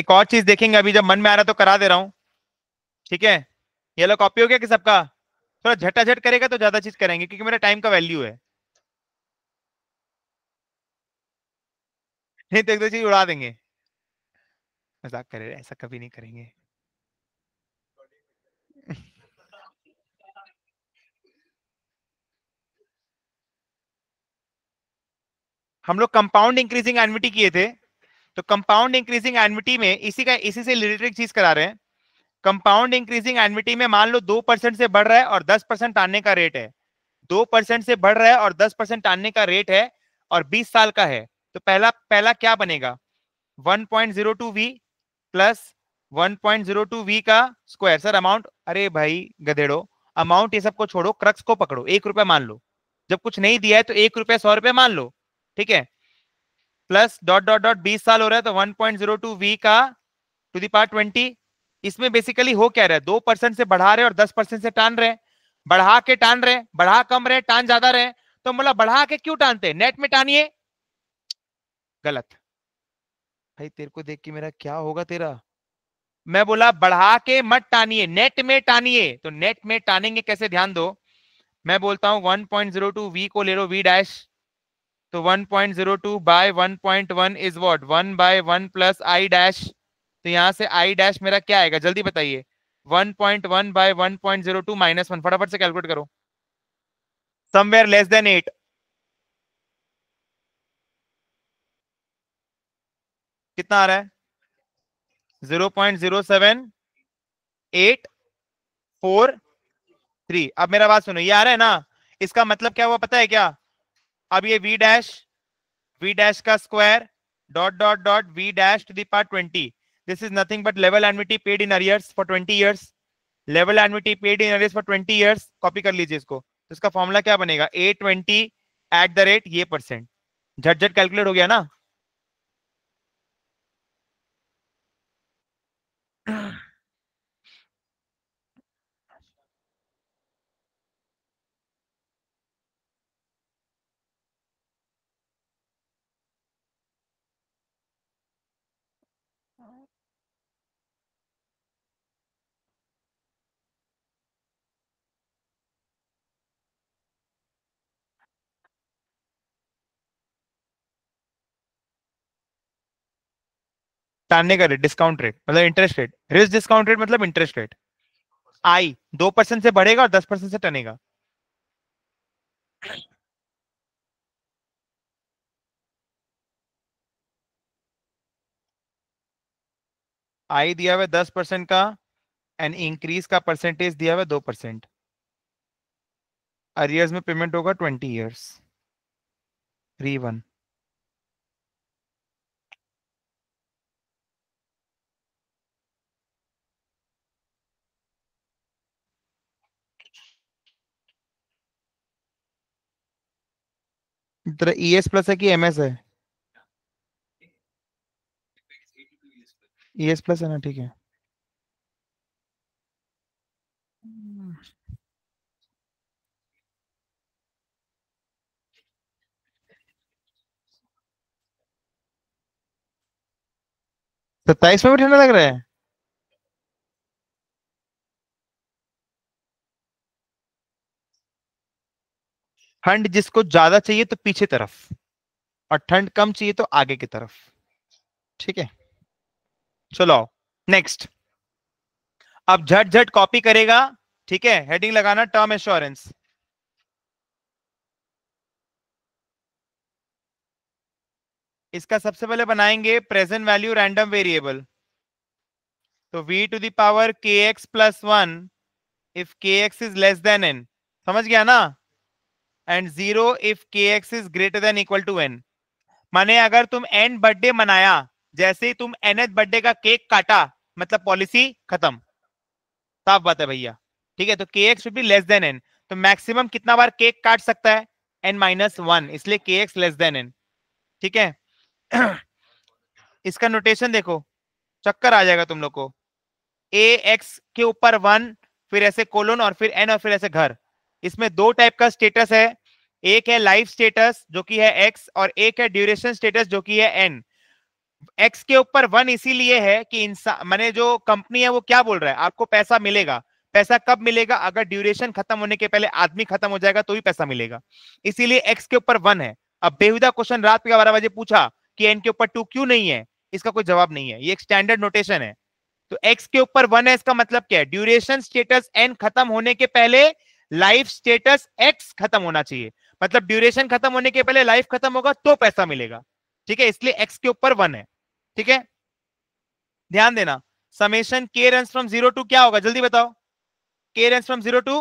एक और चीज देखेंगे अभी जब मन में आ रहा तो करा दे रहा हूं ठीक है ये कॉपी हो गया कि सबका थोड़ा झटाझट करेगा तो ज्यादा चीज करेंगे क्योंकि मेरा टाइम का वैल्यू है नहीं तो एक दो चीज उड़ा देंगे मजाक करे ऐसा कभी नहीं करेंगे हम लोग कंपाउंड इंक्रीजिंग एनविटी किए थे तो कंपाउंड इंक्रीजिंग एनविटी में इसी का इसी से रिलेटेड चीज करा रहे हैं कंपाउंड इंक्रीजिंग एनविटी में मान लो दो परसेंट से बढ़ रहा है और दस परसेंट आने का रेट है दो परसेंट से बढ़ रहा है और दस परसेंट आने का रेट है और बीस साल का है तो पहला पहला क्या बनेगा one point zero two V plus one point zero two V का स्क्वायर सर अमाउंट अरे भाई गधेड़ो अमाउंट ये सबको छोड़ो क्रक्स को पकड़ो एक रुपया मान लो जब कुछ नहीं दिया है तो एक रुपया सौ रुपया मान लो ठीक है प्लस डॉट डॉट डॉट बीस साल हो रहा है तो one point zero two V का टू दी पार्ट ट्वेंटी इसमें बेसिकली हो क्या रहा है दो परसेंट से बढ़ा रहे और दस परसेंट से टान रहे बढ़ा के टान रहे बढ़ा कम रहे टान ज्यादा रहे तो मतलब बढ़ा के क्यों टानते नेट में टानिए गलत भाई तेरे को देख के मेरा क्या होगा तेरा मैं बोला बढ़ा के मत टानिए नेट में टानिए तो नेट में टानेंगे कैसे ध्यान दो मैं बोलता हूं one point zero two V को ले लो वी डैश तो 1.02 by one point one is what one by one plus I dash तो यहाँ से आई डैश मेरा क्या आएगा जल्दी बताइए 1.1 by point zero two minus one फटाफट से कैलकुलेट करो समवेयर लेस देन एट कितना आ रहा है zero point zero seven eight four three अब मेरा बात सुनो ये आ रहा है ना इसका मतलब क्या हुआ पता है क्या अब ये वी डैश वी डैश का square dot dot dot V dash to the power twenty this is nothing but level annuity paid in arrears for twenty years level annuity paid in arrears for twenty years copy कर लीजिए इसको तो इसका formula क्या बनेगा A twenty at the rate ये percent झटझट calculate हो गया ना तानने का रेट डिस्काउंट रेट मतलब interest rate risk discount rate मतलब इंटरेस्ट रेट आई दो परसेंट से बढ़ेगा और दस परसेंट से टनेगा आई दिया हुआ दस परसेंट का एंड इंक्रीज का परसेंटेज दिया हुआ दो परसेंट अरियर्स में पेमेंट होगा ट्वेंटी इयर्स री वन तेरा ई एस प्लस है कि एम एस है ई एस प्लस है ना ठीक है सत्ताईस में भी ठंडा लग रहा है ठंड जिसको ज्यादा चाहिए तो पीछे तरफ और ठंड कम चाहिए तो आगे की तरफ ठीक है चलो नेक्स्ट अब झट झट कॉपी करेगा ठीक है हेडिंग लगाना टर्म एश्योरेंस इसका सबसे पहले बनाएंगे प्रेजेंट वैल्यू रैंडम वेरिएबल तो v टू दावर के x plus one if K x is less than N समझ गया ना and zero if K x is greater than equal to N माने अगर तुम एन बर्थडे मनाया जैसे ही तुम एन एच बर्थडे का केक काटा मतलब पॉलिसी खत्म साफ बात है भैया ठीक है तो के एक्स भी लेस देन एन तो मैक्सिमम कितना बार केक काट सकता है एन माइनस वन इसलिए के एक्स लेस देन एन ठीक है इसका नोटेशन देखो चक्कर आ जाएगा तुम लोग को ए एक्स के ऊपर वन फिर ऐसे कोलोन और फिर एन और फिर ऐसे घर इसमें दो टाइप का स्टेटस है एक है लाइफ स्टेटस जो कि है एक्स और एक है ड्यूरेशन स्टेटस जो कि है एन एक्स के ऊपर वन इसीलिए है कि इंसान मैंने जो कंपनी है वो क्या बोल रहा है आपको पैसा मिलेगा पैसा कब मिलेगा अगर ड्यूरेशन खत्म होने के पहले आदमी खत्म हो जाएगा तो ही पैसा मिलेगा इसीलिए एक्स के ऊपर वन है अब बेहुदा क्वेश्चन रात के बारह बजे पूछा कि एन के ऊपर टू क्यों नहीं है इसका कोई जवाब नहीं है ये एक स्टैंडर्ड नोटेशन है तो एक्स के ऊपर वन है इसका मतलब क्या है ड्यूरेशन स्टेटस एन खत्म होने के पहले लाइफ स्टेटस एक्स खत्म होना चाहिए मतलब ड्यूरेशन खत्म होने के पहले लाइफ खत्म होगा तो पैसा मिलेगा ठीक है इसलिए एक्स के ऊपर वन है ठीक है ध्यान देना समेशन के रन फ्रॉम जीरो टू क्या होगा जल्दी बताओ K run from zero to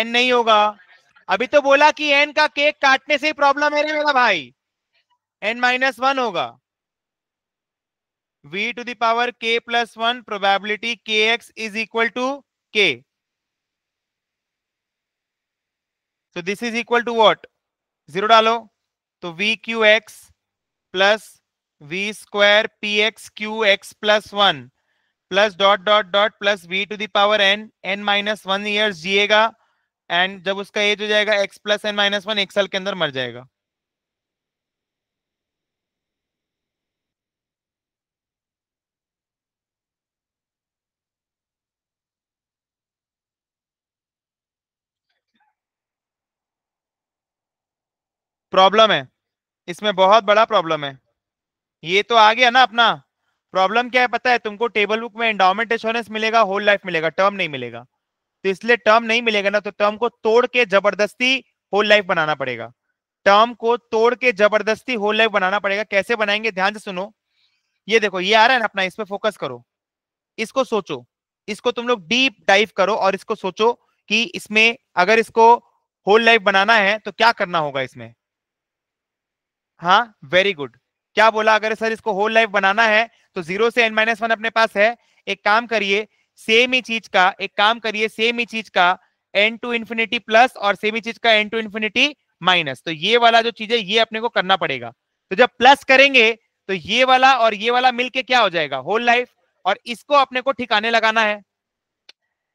N नहीं होगा अभी तो बोला कि एन का केक काटने से ही प्रॉब्लम है मेरा भाई एन माइनस वन होगा वी टू दावर के प्लस वन प्रोबेबिलिटी के x is equal to K so this is equal to what zero डालो तो V Q x plus we square P x Q x plus one plus dot dot dot plus V to the power N N minus one years जिएगा and जब उसका age हो जाएगा X plus N minus one एक साल के अंदर मर जाएगा प्रॉब्लम है इसमें बहुत बड़ा प्रॉब्लम है ये तो आ गया ना अपना प्रॉब्लम क्या है पता है तुमको टेबल बुक में एंडाउमेंट इंश्योरेंस मिलेगा होल लाइफ मिलेगा टर्म नहीं मिलेगा तो इसलिए टर्म नहीं मिलेगा ना तो टर्म को तोड़ के जबरदस्ती होल लाइफ बनाना पड़ेगा टर्म को तोड़ के जबरदस्ती होल लाइफ बनाना पड़ेगा कैसे बनाएंगे ध्यान से सुनो ये देखो ये आ रहा है ना अपना इस पर फोकस करो इसको सोचो इसको तुम लोग डीप डाइव करो और इसको सोचो कि इसमें अगर इसको होल लाइफ बनाना है तो क्या करना होगा इसमें हाँ वेरी गुड क्या बोला अगर सर इसको होल लाइफ बनाना है तो जीरो से एन माइनस वन अपने पास है एक काम करिए सेम ही चीज का एक काम करिए सेम ही चीज का एन टू इन्फिनिटी प्लस और सेम ही चीज का एन टू इन्फिनिटी माइनस तो ये वाला जो चीज है ये अपने को करना पड़ेगा तो जब प्लस करेंगे तो ये वाला और ये वाला मिलके क्या हो जाएगा होल लाइफ और इसको अपने को ठिकाने लगाना है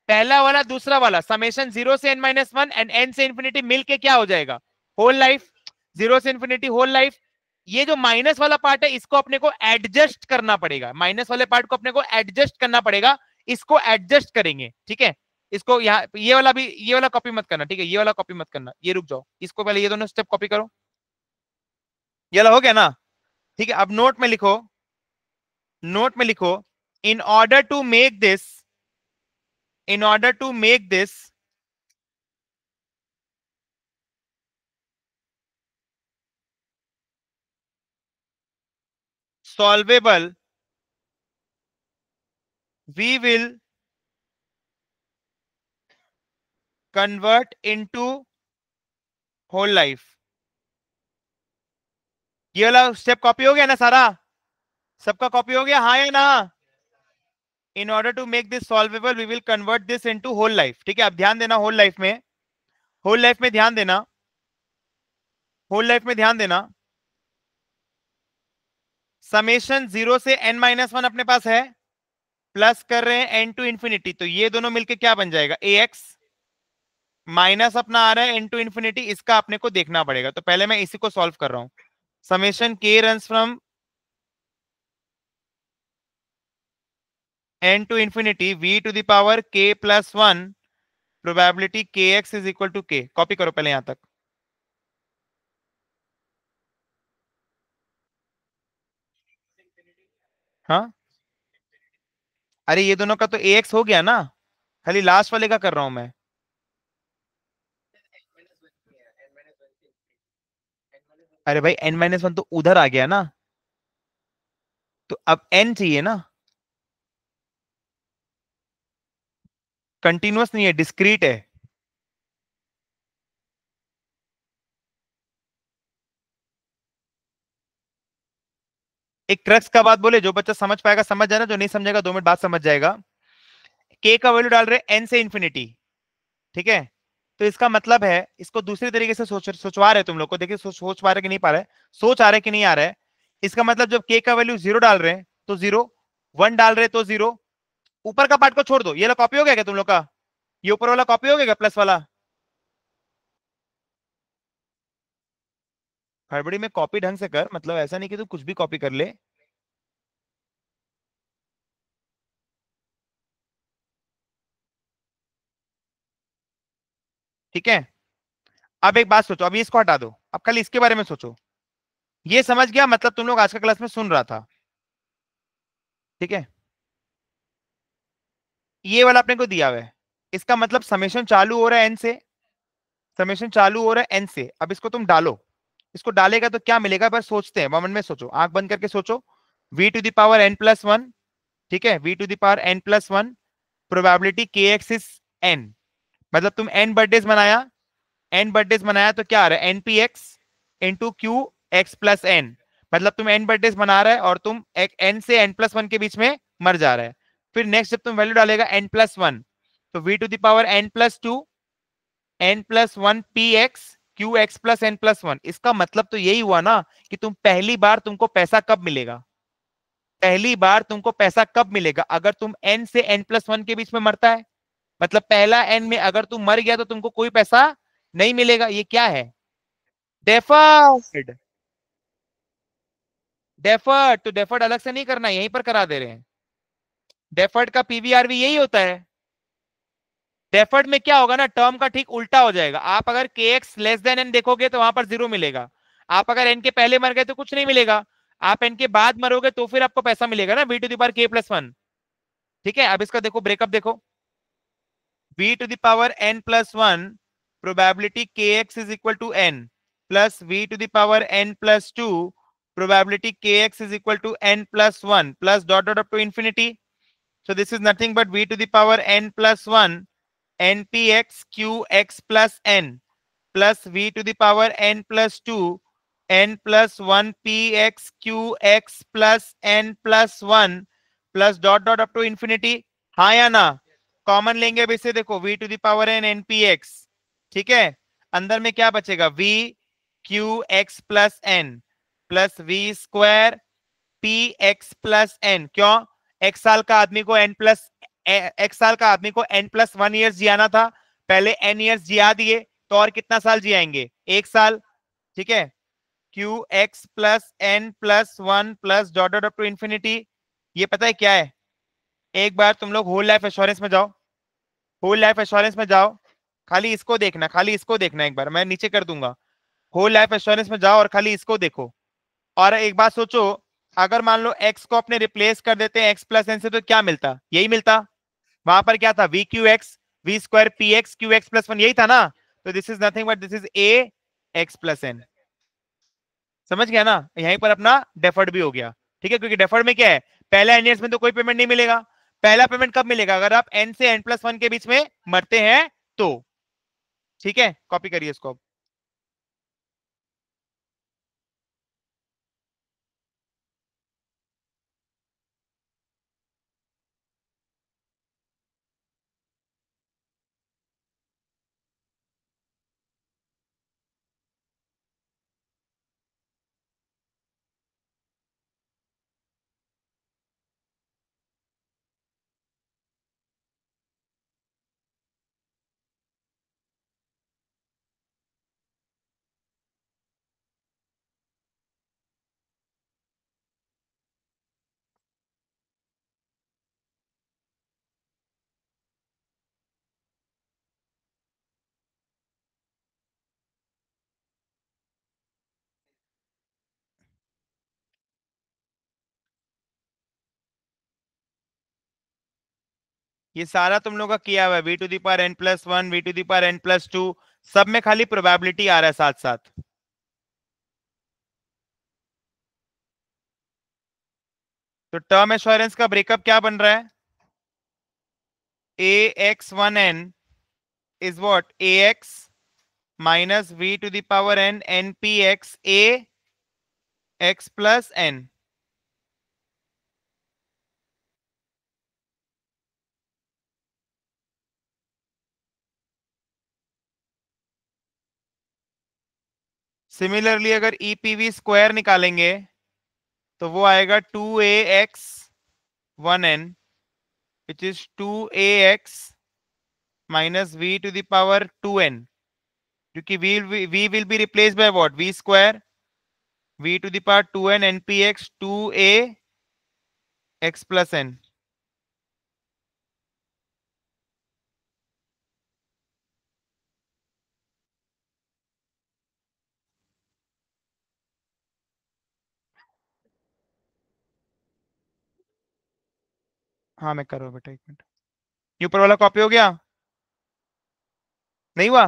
पहला वाला दूसरा वाला समेशन जीरो से N minus one and N से इन्फिनिटी मिलके क्या हो जाएगा होल लाइफ जीरो से इन्फिनिटी होल लाइफ ये जो माइनस वाला पार्ट है इसको अपने को एडजस्ट करना पड़ेगा माइनस वाले पार्ट को अपने को एडजस्ट करना पड़ेगा इसको एडजस्ट करेंगे ठीक है इसको यहाँ ये वाला भी ये वाला कॉपी मत करना ठीक है ये वाला कॉपी मत करना ये रुक जाओ इसको पहले ये दोनों स्टेप कॉपी करो ये वाला हो गया ना ठीक है अब नोट में लिखो नोट में लिखो in order to make this in order to make this solvable we will convert into whole life ये वाला स्टेप कॉपी हो गया ना सारा सबका कॉपी हो गया हाँ या ना in order to make this solvable we will convert this into whole life ठीक है आप ध्यान देना होल लाइफ में होल लाइफ में ध्यान देना होल लाइफ में ध्यान देना समेशन जीरो से एन माइनस वन अपने पास है प्लस कर रहे हैं एन टू इंफिनिटी तो ये दोनों मिलके क्या बन जाएगा ए एक्स माइनस अपना आ रहा है एन टू इंफिनिटी इसका अपने को देखना पड़ेगा तो पहले मैं इसी को सॉल्व कर रहा हूं समेशन के run from N to infinity we to the power के प्लस वन प्रोबेबिलिटी के x is equal to K copy करो पहले यहां तक हाँ अरे ये दोनों का तो ए एक्स हो गया ना खाली लास्ट वाले का कर रहा हूं मैं अरे भाई एन माइनस वन तो उधर आ गया ना तो अब एन चाहिए ना कंटिन्यूस नहीं है डिस्क्रीट है एक क्रक्स का बात बोले जो बच्चा समझ पाएगा समझ जाना जो नहीं समझेगा दो मिनट बाद समझ जाएगा के का वैल्यू डाल रहे एन से इन्फिनिटी ठीक है तो इसका मतलब है इसको दूसरे तरीके से सोच सोचवा रहे तुम लोग को देखिए सो, सोच पा रहे कि नहीं पा रहे सोच आ रहे कि नहीं आ रहे इसका मतलब जब के का वैल्यू जीरो डाल रहे हैं तो जीरो वन डाल रहे तो जीरो ऊपर का पार्ट को छोड़ दो ये कॉपी हो गया क्या तुम लोग का ये ऊपर वाला कॉपी हो गया प्लस वाला हड़बड़ी में कॉपी ढंग से कर मतलब ऐसा नहीं कि तू कुछ भी कॉपी कर ले ठीक है अब एक बात सोचो अभी इसको हटा दो अब कल इसके बारे में सोचो ये समझ गया मतलब तुम लोग आज का क्लास में सुन रहा था ठीक है ये वाला अपने को दिया हुआ है इसका मतलब समेशन चालू हो रहा है एन से समेशन चालू हो रहा है एन से अब इसको तुम डालो इसको डालेगा तो क्या मिलेगा बस सोचते हैं मोमेंट में सोचो आंख बंद करके सोचो v to the power n plus one ठीक है v to the power n plus one probability के एक्स इज एन मतलब तुम n बर्थडेज मनाया n बर्थडेज मनाया तो क्या आ रहा है N P P X into Q x plus N मतलब तुम n बर्थडेज मना रहे और तुम एक n से n प्लस वन के बीच में मर जा रहे फिर नेक्स्ट जब तुम वैल्यू डालेगा n प्लस वन तो v to the power n plus two N plus one P x Q x plus N plus one इसका मतलब तो यही हुआ ना कि तुम पहली बार तुमको पैसा कब मिलेगा पहली बार तुमको पैसा कब मिलेगा अगर तुम एन से एन प्लस वन के बीच में मरता है मतलब पहला एन में अगर तुम मर गया तो तुमको कोई पैसा नहीं मिलेगा ये क्या है डेफर्ड डेफर्ड तो डेफर्ड अलग से नहीं करना यहीं पर करा दे रहे हैं डेफर्ड का पीवीआर भी यही होता है डेफर्ड में क्या होगा ना टर्म का ठीक उल्टा हो जाएगा आप अगर के एक्स लेस देन एन देखोगे तो वहां पर जीरो मिलेगा आप अगर एन के पहले मर गए तो कुछ नहीं मिलेगा आप एन के बाद मरोगे तो फिर आपको पैसा मिलेगा ना B to power K plus one ठीक है अब इसका देखो ब्रेकअप देखो B to the power N plus one probability के x is equal to N plus V to the power N plus two probability kx is equal to n plus 1 plus dot dot up to infinity. So this is nothing but v to the power N plus one N P x Q x plus N plus V to the power N plus two N plus one P x Q x plus N plus dot dot up to infinity हाँ या ना common लेंगे अब इसे देखो V to the power N N P X ठीक है अंदर में क्या बचेगा V Q x plus N plus we square P X plus N क्यों एक साल का आदमी को एन प्लस एक साल का आदमी को एन प्लस वन ईयर्स जियाना था पहले एन ईयर्स जिया दिए तो और कितना साल जियाएंगे एक साल ठीक है Q x plus N plus one plus dot dot to infinity ये पता है क्या है एक बार तुम लोग होल लाइफ एश्योरेंस में जाओ होल लाइफ एश्योरेंस में जाओ खाली इसको देखना खाली इसको देखना एक बार मैं नीचे कर दूंगा होल लाइफ एश्योरेंस में जाओ और खाली इसको देखो और एक बार सोचो अगर मान लो एक्स को अपने रिप्लेस कर देते हैं एक्स प्लस एन से तो क्या मिलता यही मिलता वहां पर क्या था V Q x V square P x Q x plus one यही था ना तो this is nothing but this is A x plus N समझ गया ना यहीं पर अपना डेफर्ड भी हो गया ठीक है क्योंकि डेफर्ड में क्या है पहला एन ईयर्स में तो कोई पेमेंट नहीं मिलेगा पहला पेमेंट कब मिलेगा अगर आप एन से एन प्लस वन के बीच में मरते हैं तो ठीक है कॉपी करिए इसको ये सारा तुम लोग का किया हुआ है we to the power N plus one V to the power N plus two सब में खाली प्रोबेबिलिटी आ रहा है साथ साथ तो टर्म एश्योरेंस का ब्रेकअप क्या बन रहा है A x one N is what A x minus V to the power N N P x A x plus N similarly अगर ईपीवी e स्क्वायर निकालेंगे तो वो आएगा two A x one N which is two A x minus V to the power two N क्योंकि V will be replaced by what V square V to the power two N N P x two A x plus N हाँ मैं कर रहा हूँ बेटा एक minute ये ऊपर वाला कॉपी हो गया नहीं हुआ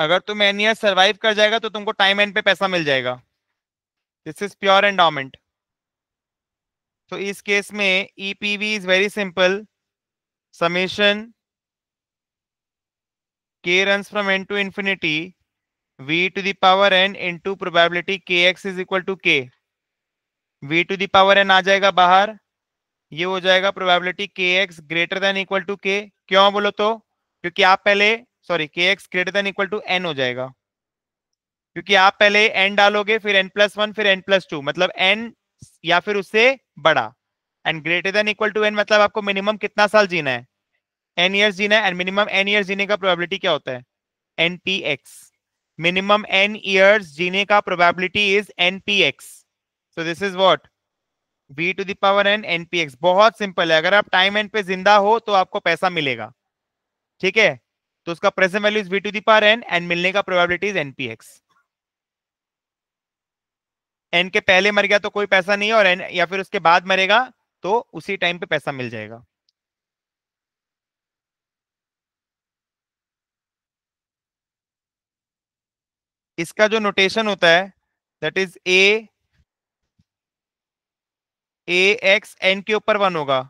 अगर तुम एन ईयर सर्वाइव कर जाएगा तो तुमको टाइम एंड पे पैसा मिल जाएगा दिस इज प्योर एंडाउमेंट तो इस केस में EPV is very simple summation के run from N to infinity v to the power n into probability kx is equal to k v to the power n आ जाएगा बाहर ये हो जाएगा प्रोबेबिलिटी के X greater than equal to K क्यों बोलो तो क्योंकि आप पहले sorry K X greater than equal to N हो जाएगा क्योंकि आप पहले एन डालोगे फिर एन प्लस वन फिर एन प्लस टू मतलब एन या फिर उससे बड़ा and greater than equal to N मतलब आपको मिनिमम कितना साल जीना है एन ईयर्स जीना है एंड मिनिमम एन ईयर्स जीने का प्रोबेबिलिटी क्या होता है N P X minimum N years जीने का probability is N P X so this is what B to the power N N P X बहुत सिंपल है अगर आप टाइम एंड पे जिंदा हो तो आपको पैसा मिलेगा ठीक है तो उसका present value is V to power n and मिलने का प्रोबेबिलिटी इज एनपीएक्स एन के पहले मर गया तो कोई पैसा नहीं है और एन या फिर उसके बाद मरेगा तो उसी टाइम पे पैसा मिल जाएगा इसका जो नोटेशन होता है that is A A x N के ऊपर वन होगा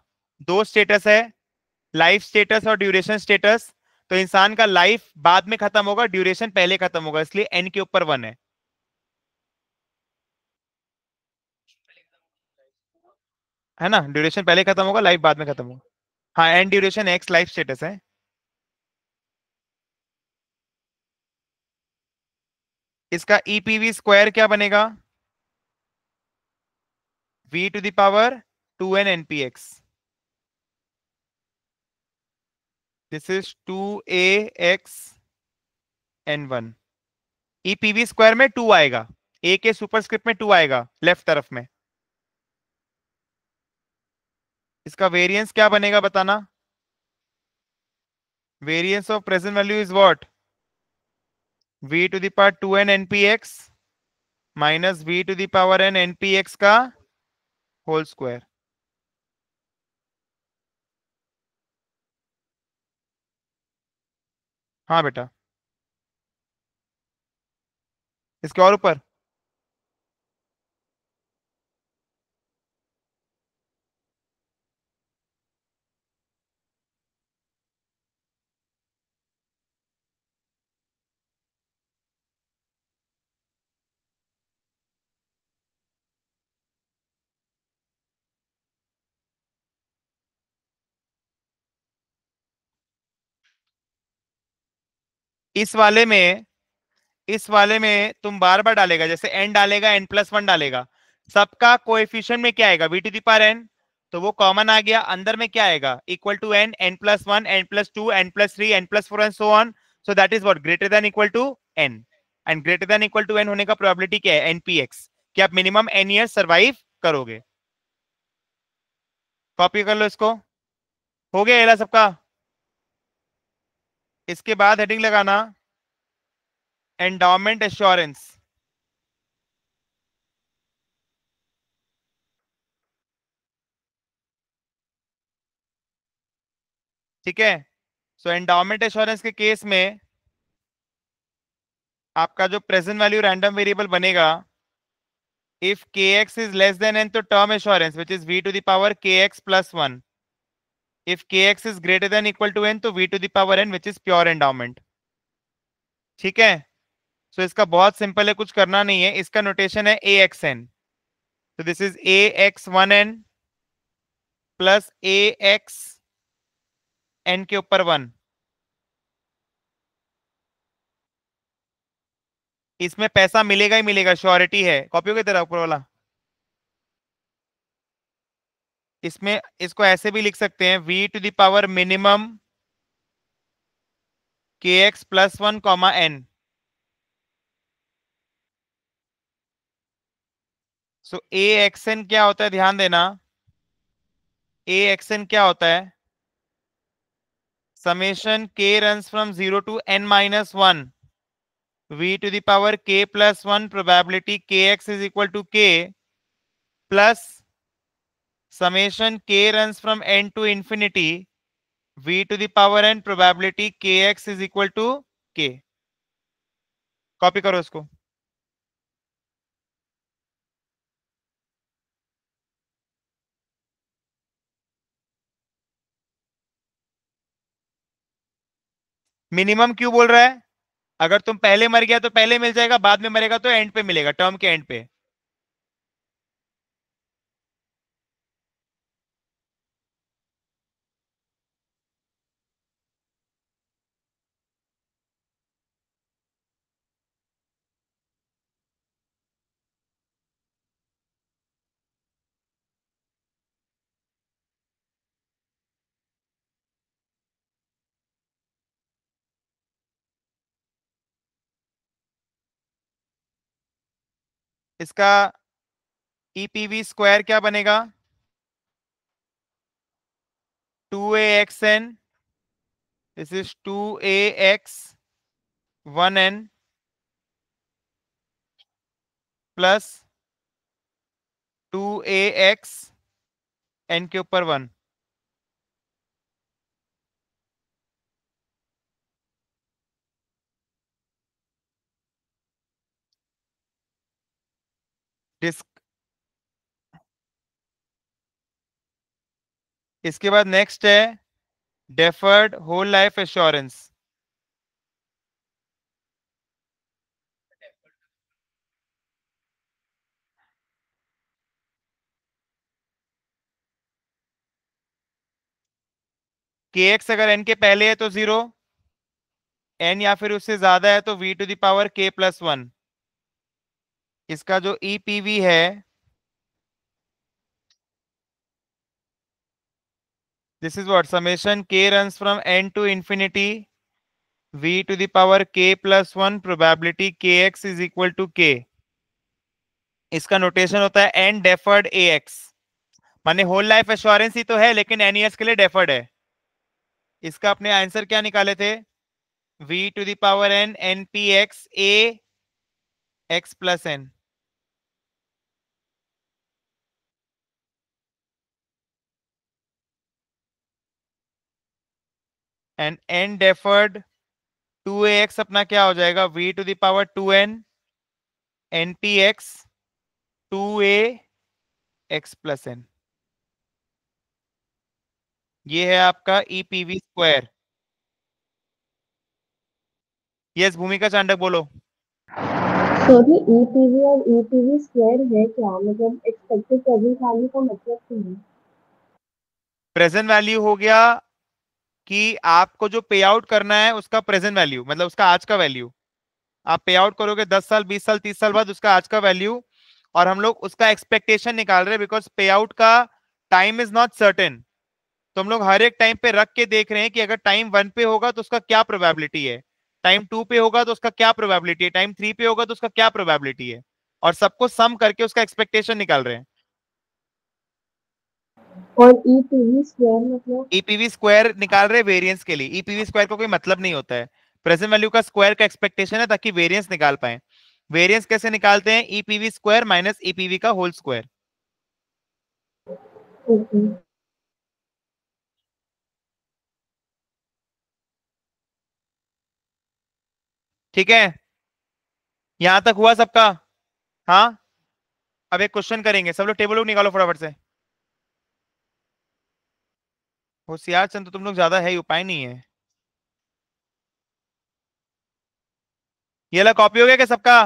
दो स्टेटस है लाइफ स्टेटस और ड्यूरेशन स्टेटस तो इंसान का लाइफ बाद में खत्म होगा ड्यूरेशन पहले खत्म होगा इसलिए एन के ऊपर वन है है ना ड्यूरेशन पहले खत्म होगा लाइफ बाद में खत्म होगा हाँ and duration X life status है इसका ईपीवी e स्क्वायर क्या बनेगा V to the power two N N P X this is 2ax n1 epv square में 2 आएगा ए के सुपरस्क्रिप्ट में 2 आएगा लेफ्ट तरफ में इसका वेरिएंस क्या बनेगा बताना variance of present value is what v to the power 2n npx minus v to the power n npx का whole square हाँ बेटा इसके और ऊपर इस वाले में इस वाले में तुम बार बार डालेगा जैसे एन डालेगा एन प्लस वन डालेगा सबका कोएफिशिएंट में क्या आएगा वी दी पार एन तो वो कॉमन आ गया अंदर में क्या आएगा equal to N N plus one N plus two N plus three N plus four and so on so that is what greater than equal to N and greater than equal to N होने का probability क्या है N P X कि आप minimum N year survive करोगे copy कर लो इसको हो गया सबका इसके बाद हेडिंग लगाना एंडोमेंट एश्योरेंस ठीक है सो एंडाउमेंट एश्योरेंस के केस में आपका जो प्रेजेंट वैल्यू रैंडम वेरिएबल बनेगा if K x is less than N तो term assurance which is V to the power के x plus one if kx is greater than equal to n तो v to the power n which is pure endowment ठीक है सो so, इसका बहुत simple है कुछ करना नहीं है इसका नोटेशन है ए एक्स एन तो this is A x one N plus A x N के ऊपर वन इसमें पैसा मिलेगा ही मिलेगा श्योरिटी है कॉपी हो गया तेरा ऊपर वाला इसमें इसको ऐसे भी लिख सकते हैं v to the power minimum K x plus one comma N so A x N क्या होता है ध्यान देना ए एक्स एन क्या होता है समेशन के run from zero to n minus one v to the power के प्लस वन प्रोबेबिलिटी के x is equal to k plus summation k runs from n to infinity v to the power n probability kx is equal to k copy करो इसको minimum क्यों बोल रहा है अगर तुम पहले मर गया तो पहले मिल जाएगा बाद में मरेगा तो एंड पे मिलेगा टर्म के एंड पे इसका ईपीवी e स्क्वायर क्या बनेगा two A x n this is two A x one N plus two A x N के ऊपर वन डिस्क इसके बाद नेक्स्ट है डेफर्ड होल लाइफ एश्योरेंस के एक्स अगर एन के पहले है तो जीरो एन या फिर उससे ज्यादा है तो वी टू दावर के प्लस वन इसका जो ईपीवी e है दिस इज व्हाट समेशन के run from N to infinity v to the power k k one probability के x is equal to k इसका नोटेशन होता है एन डेफर्ड ए एक्स माने होल लाइफ एश्योरेंस ही तो है लेकिन एन ईयर्स के लिए डेफर्ड है इसका अपने आंसर क्या निकाले थे v to the power N N P x A x plus n and n deferred two x अपना क्या हो जाएगा v to the power two N N P x two A x plus n ये है आपका EPV square yes Bhumika Chandak बोलो sorry EPV e और EPV e square है क्या मतलब expected present value present value हो गया कि आपको जो पे आउट करना है उसका प्रेजेंट वैल्यू मतलब उसका आज का वैल्यू आप पे आउट करोगे दस साल बीस साल तीस साल बाद उसका आज का वैल्यू और हम लोग उसका एक्सपेक्टेशन निकाल रहे हैं बिकॉज पे आउट का टाइम इज नॉट सर्टेन तो हम लोग हर एक टाइम पे रख के देख रहे हैं कि अगर टाइम वन पे होगा तो उसका क्या प्रोबेबिलिटी है टाइम टू पे होगा तो उसका क्या प्रोबेबिलिटी है टाइम थ्री पे होगा तो उसका क्या प्रोबेबिलिटी है और सबको सम करके उसका एक्सपेक्टेशन निकाल रहे हैं और ईपीवी e स्क्वायर मतलब ईपीवी e स्क्वायर निकाल रहे वेरिएंस के लिए ईपीवी स्क्वायर का को कोई मतलब नहीं होता है प्रेजेंट वैल्यू का स्क्वायर का एक्सपेक्टेशन है ताकि वेरिएंस निकाल पाए वेरिएंस कैसे निकालते हैं ईपीवी स्क्वायर माइनस ईपीवी का होल स्क्वायर ठीक है यहां तक हुआ सबका हाँ अब एक क्वेश्चन करेंगे सब लोग टेबल निकालो फटाफट से होशियार चंद तो तुम लोग ज्यादा है ही उपाय नहीं है ये ला कॉपी हो गया क्या सबका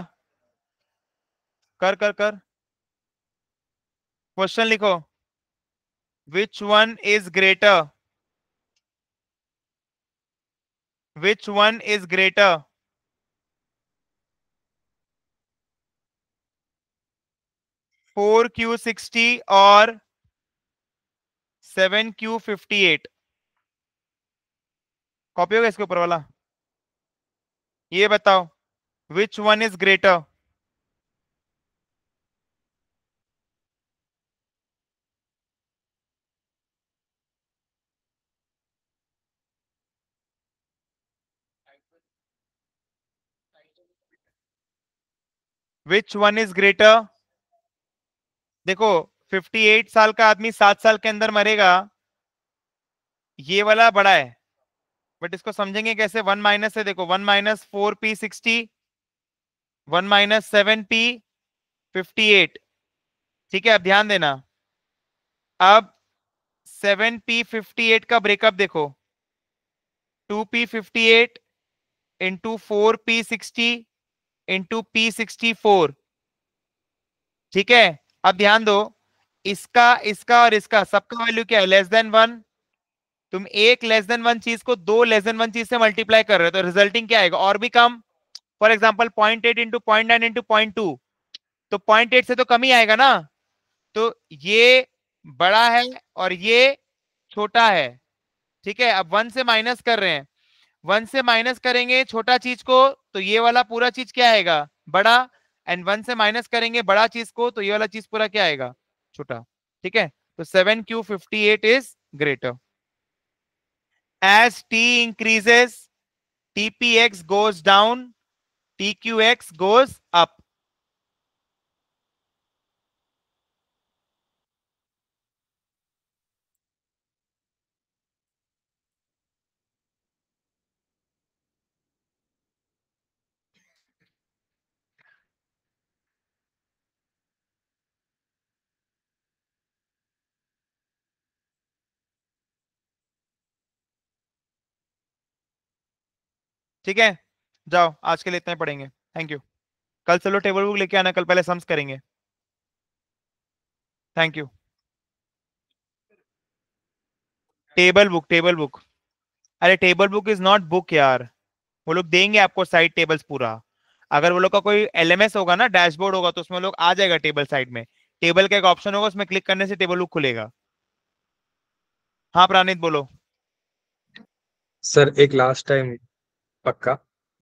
कर कर कर क्वेश्चन लिखो which one is greater which one is greater four q sixty और seven q fifty eight copy होगा इसके ऊपर वाला ये बताओ which one is greater which one is greater देखो 58 साल का आदमी सात साल के अंदर मरेगा ये वाला बड़ा है बट इसको समझेंगे कैसे वन माइनस है देखो one minus four p sixty one minus seven p fifty eight ठीक है अब ध्यान देना अब सेवन पी फिफ्टी एट का ब्रेकअप देखो two p fifty eight into four p sixty into p sixty four ठीक है अब ध्यान दो इसका इसका और इसका सबका वैल्यू क्या है लेस देन वन तुम एक लेस देन वन चीज को दो लेस देन वन चीज से मल्टीप्लाई कर रहे हो तो रिजल्टिंग क्या आएगा और भी कम for example point eight into point nine into point two तो पॉइंट एट से तो कम ही आएगा ना तो ये बड़ा है और ये छोटा है ठीक है अब वन से माइनस कर रहे हैं वन से माइनस करेंगे छोटा चीज को तो ये वाला पूरा चीज क्या आएगा बड़ा एंड वन से माइनस करेंगे बड़ा चीज को तो ये वाला चीज पूरा क्या आएगा छोटा ठीक है तो seven q fifty eight is greater as t increases t p x goes down t Q x goes up ठीक है जाओ आज के लिए ही पढ़ेंगे थैंक यू कल चलो टेबल बुक लेके आना कल पहले सम्स करेंगे thank you table book table book अरे table book is not book यार वो लोग देंगे आपको साइड टेबल्स पूरा अगर वो लोग का कोई एलएमएस होगा ना डैशबोर्ड होगा तो उसमें लोग आ जाएगा टेबल साइड में टेबल का एक ऑप्शन होगा उसमें क्लिक करने से टेबल बुक खुलेगा हाँ प्राणित बोलो सर एक लास्ट टाइम Пока.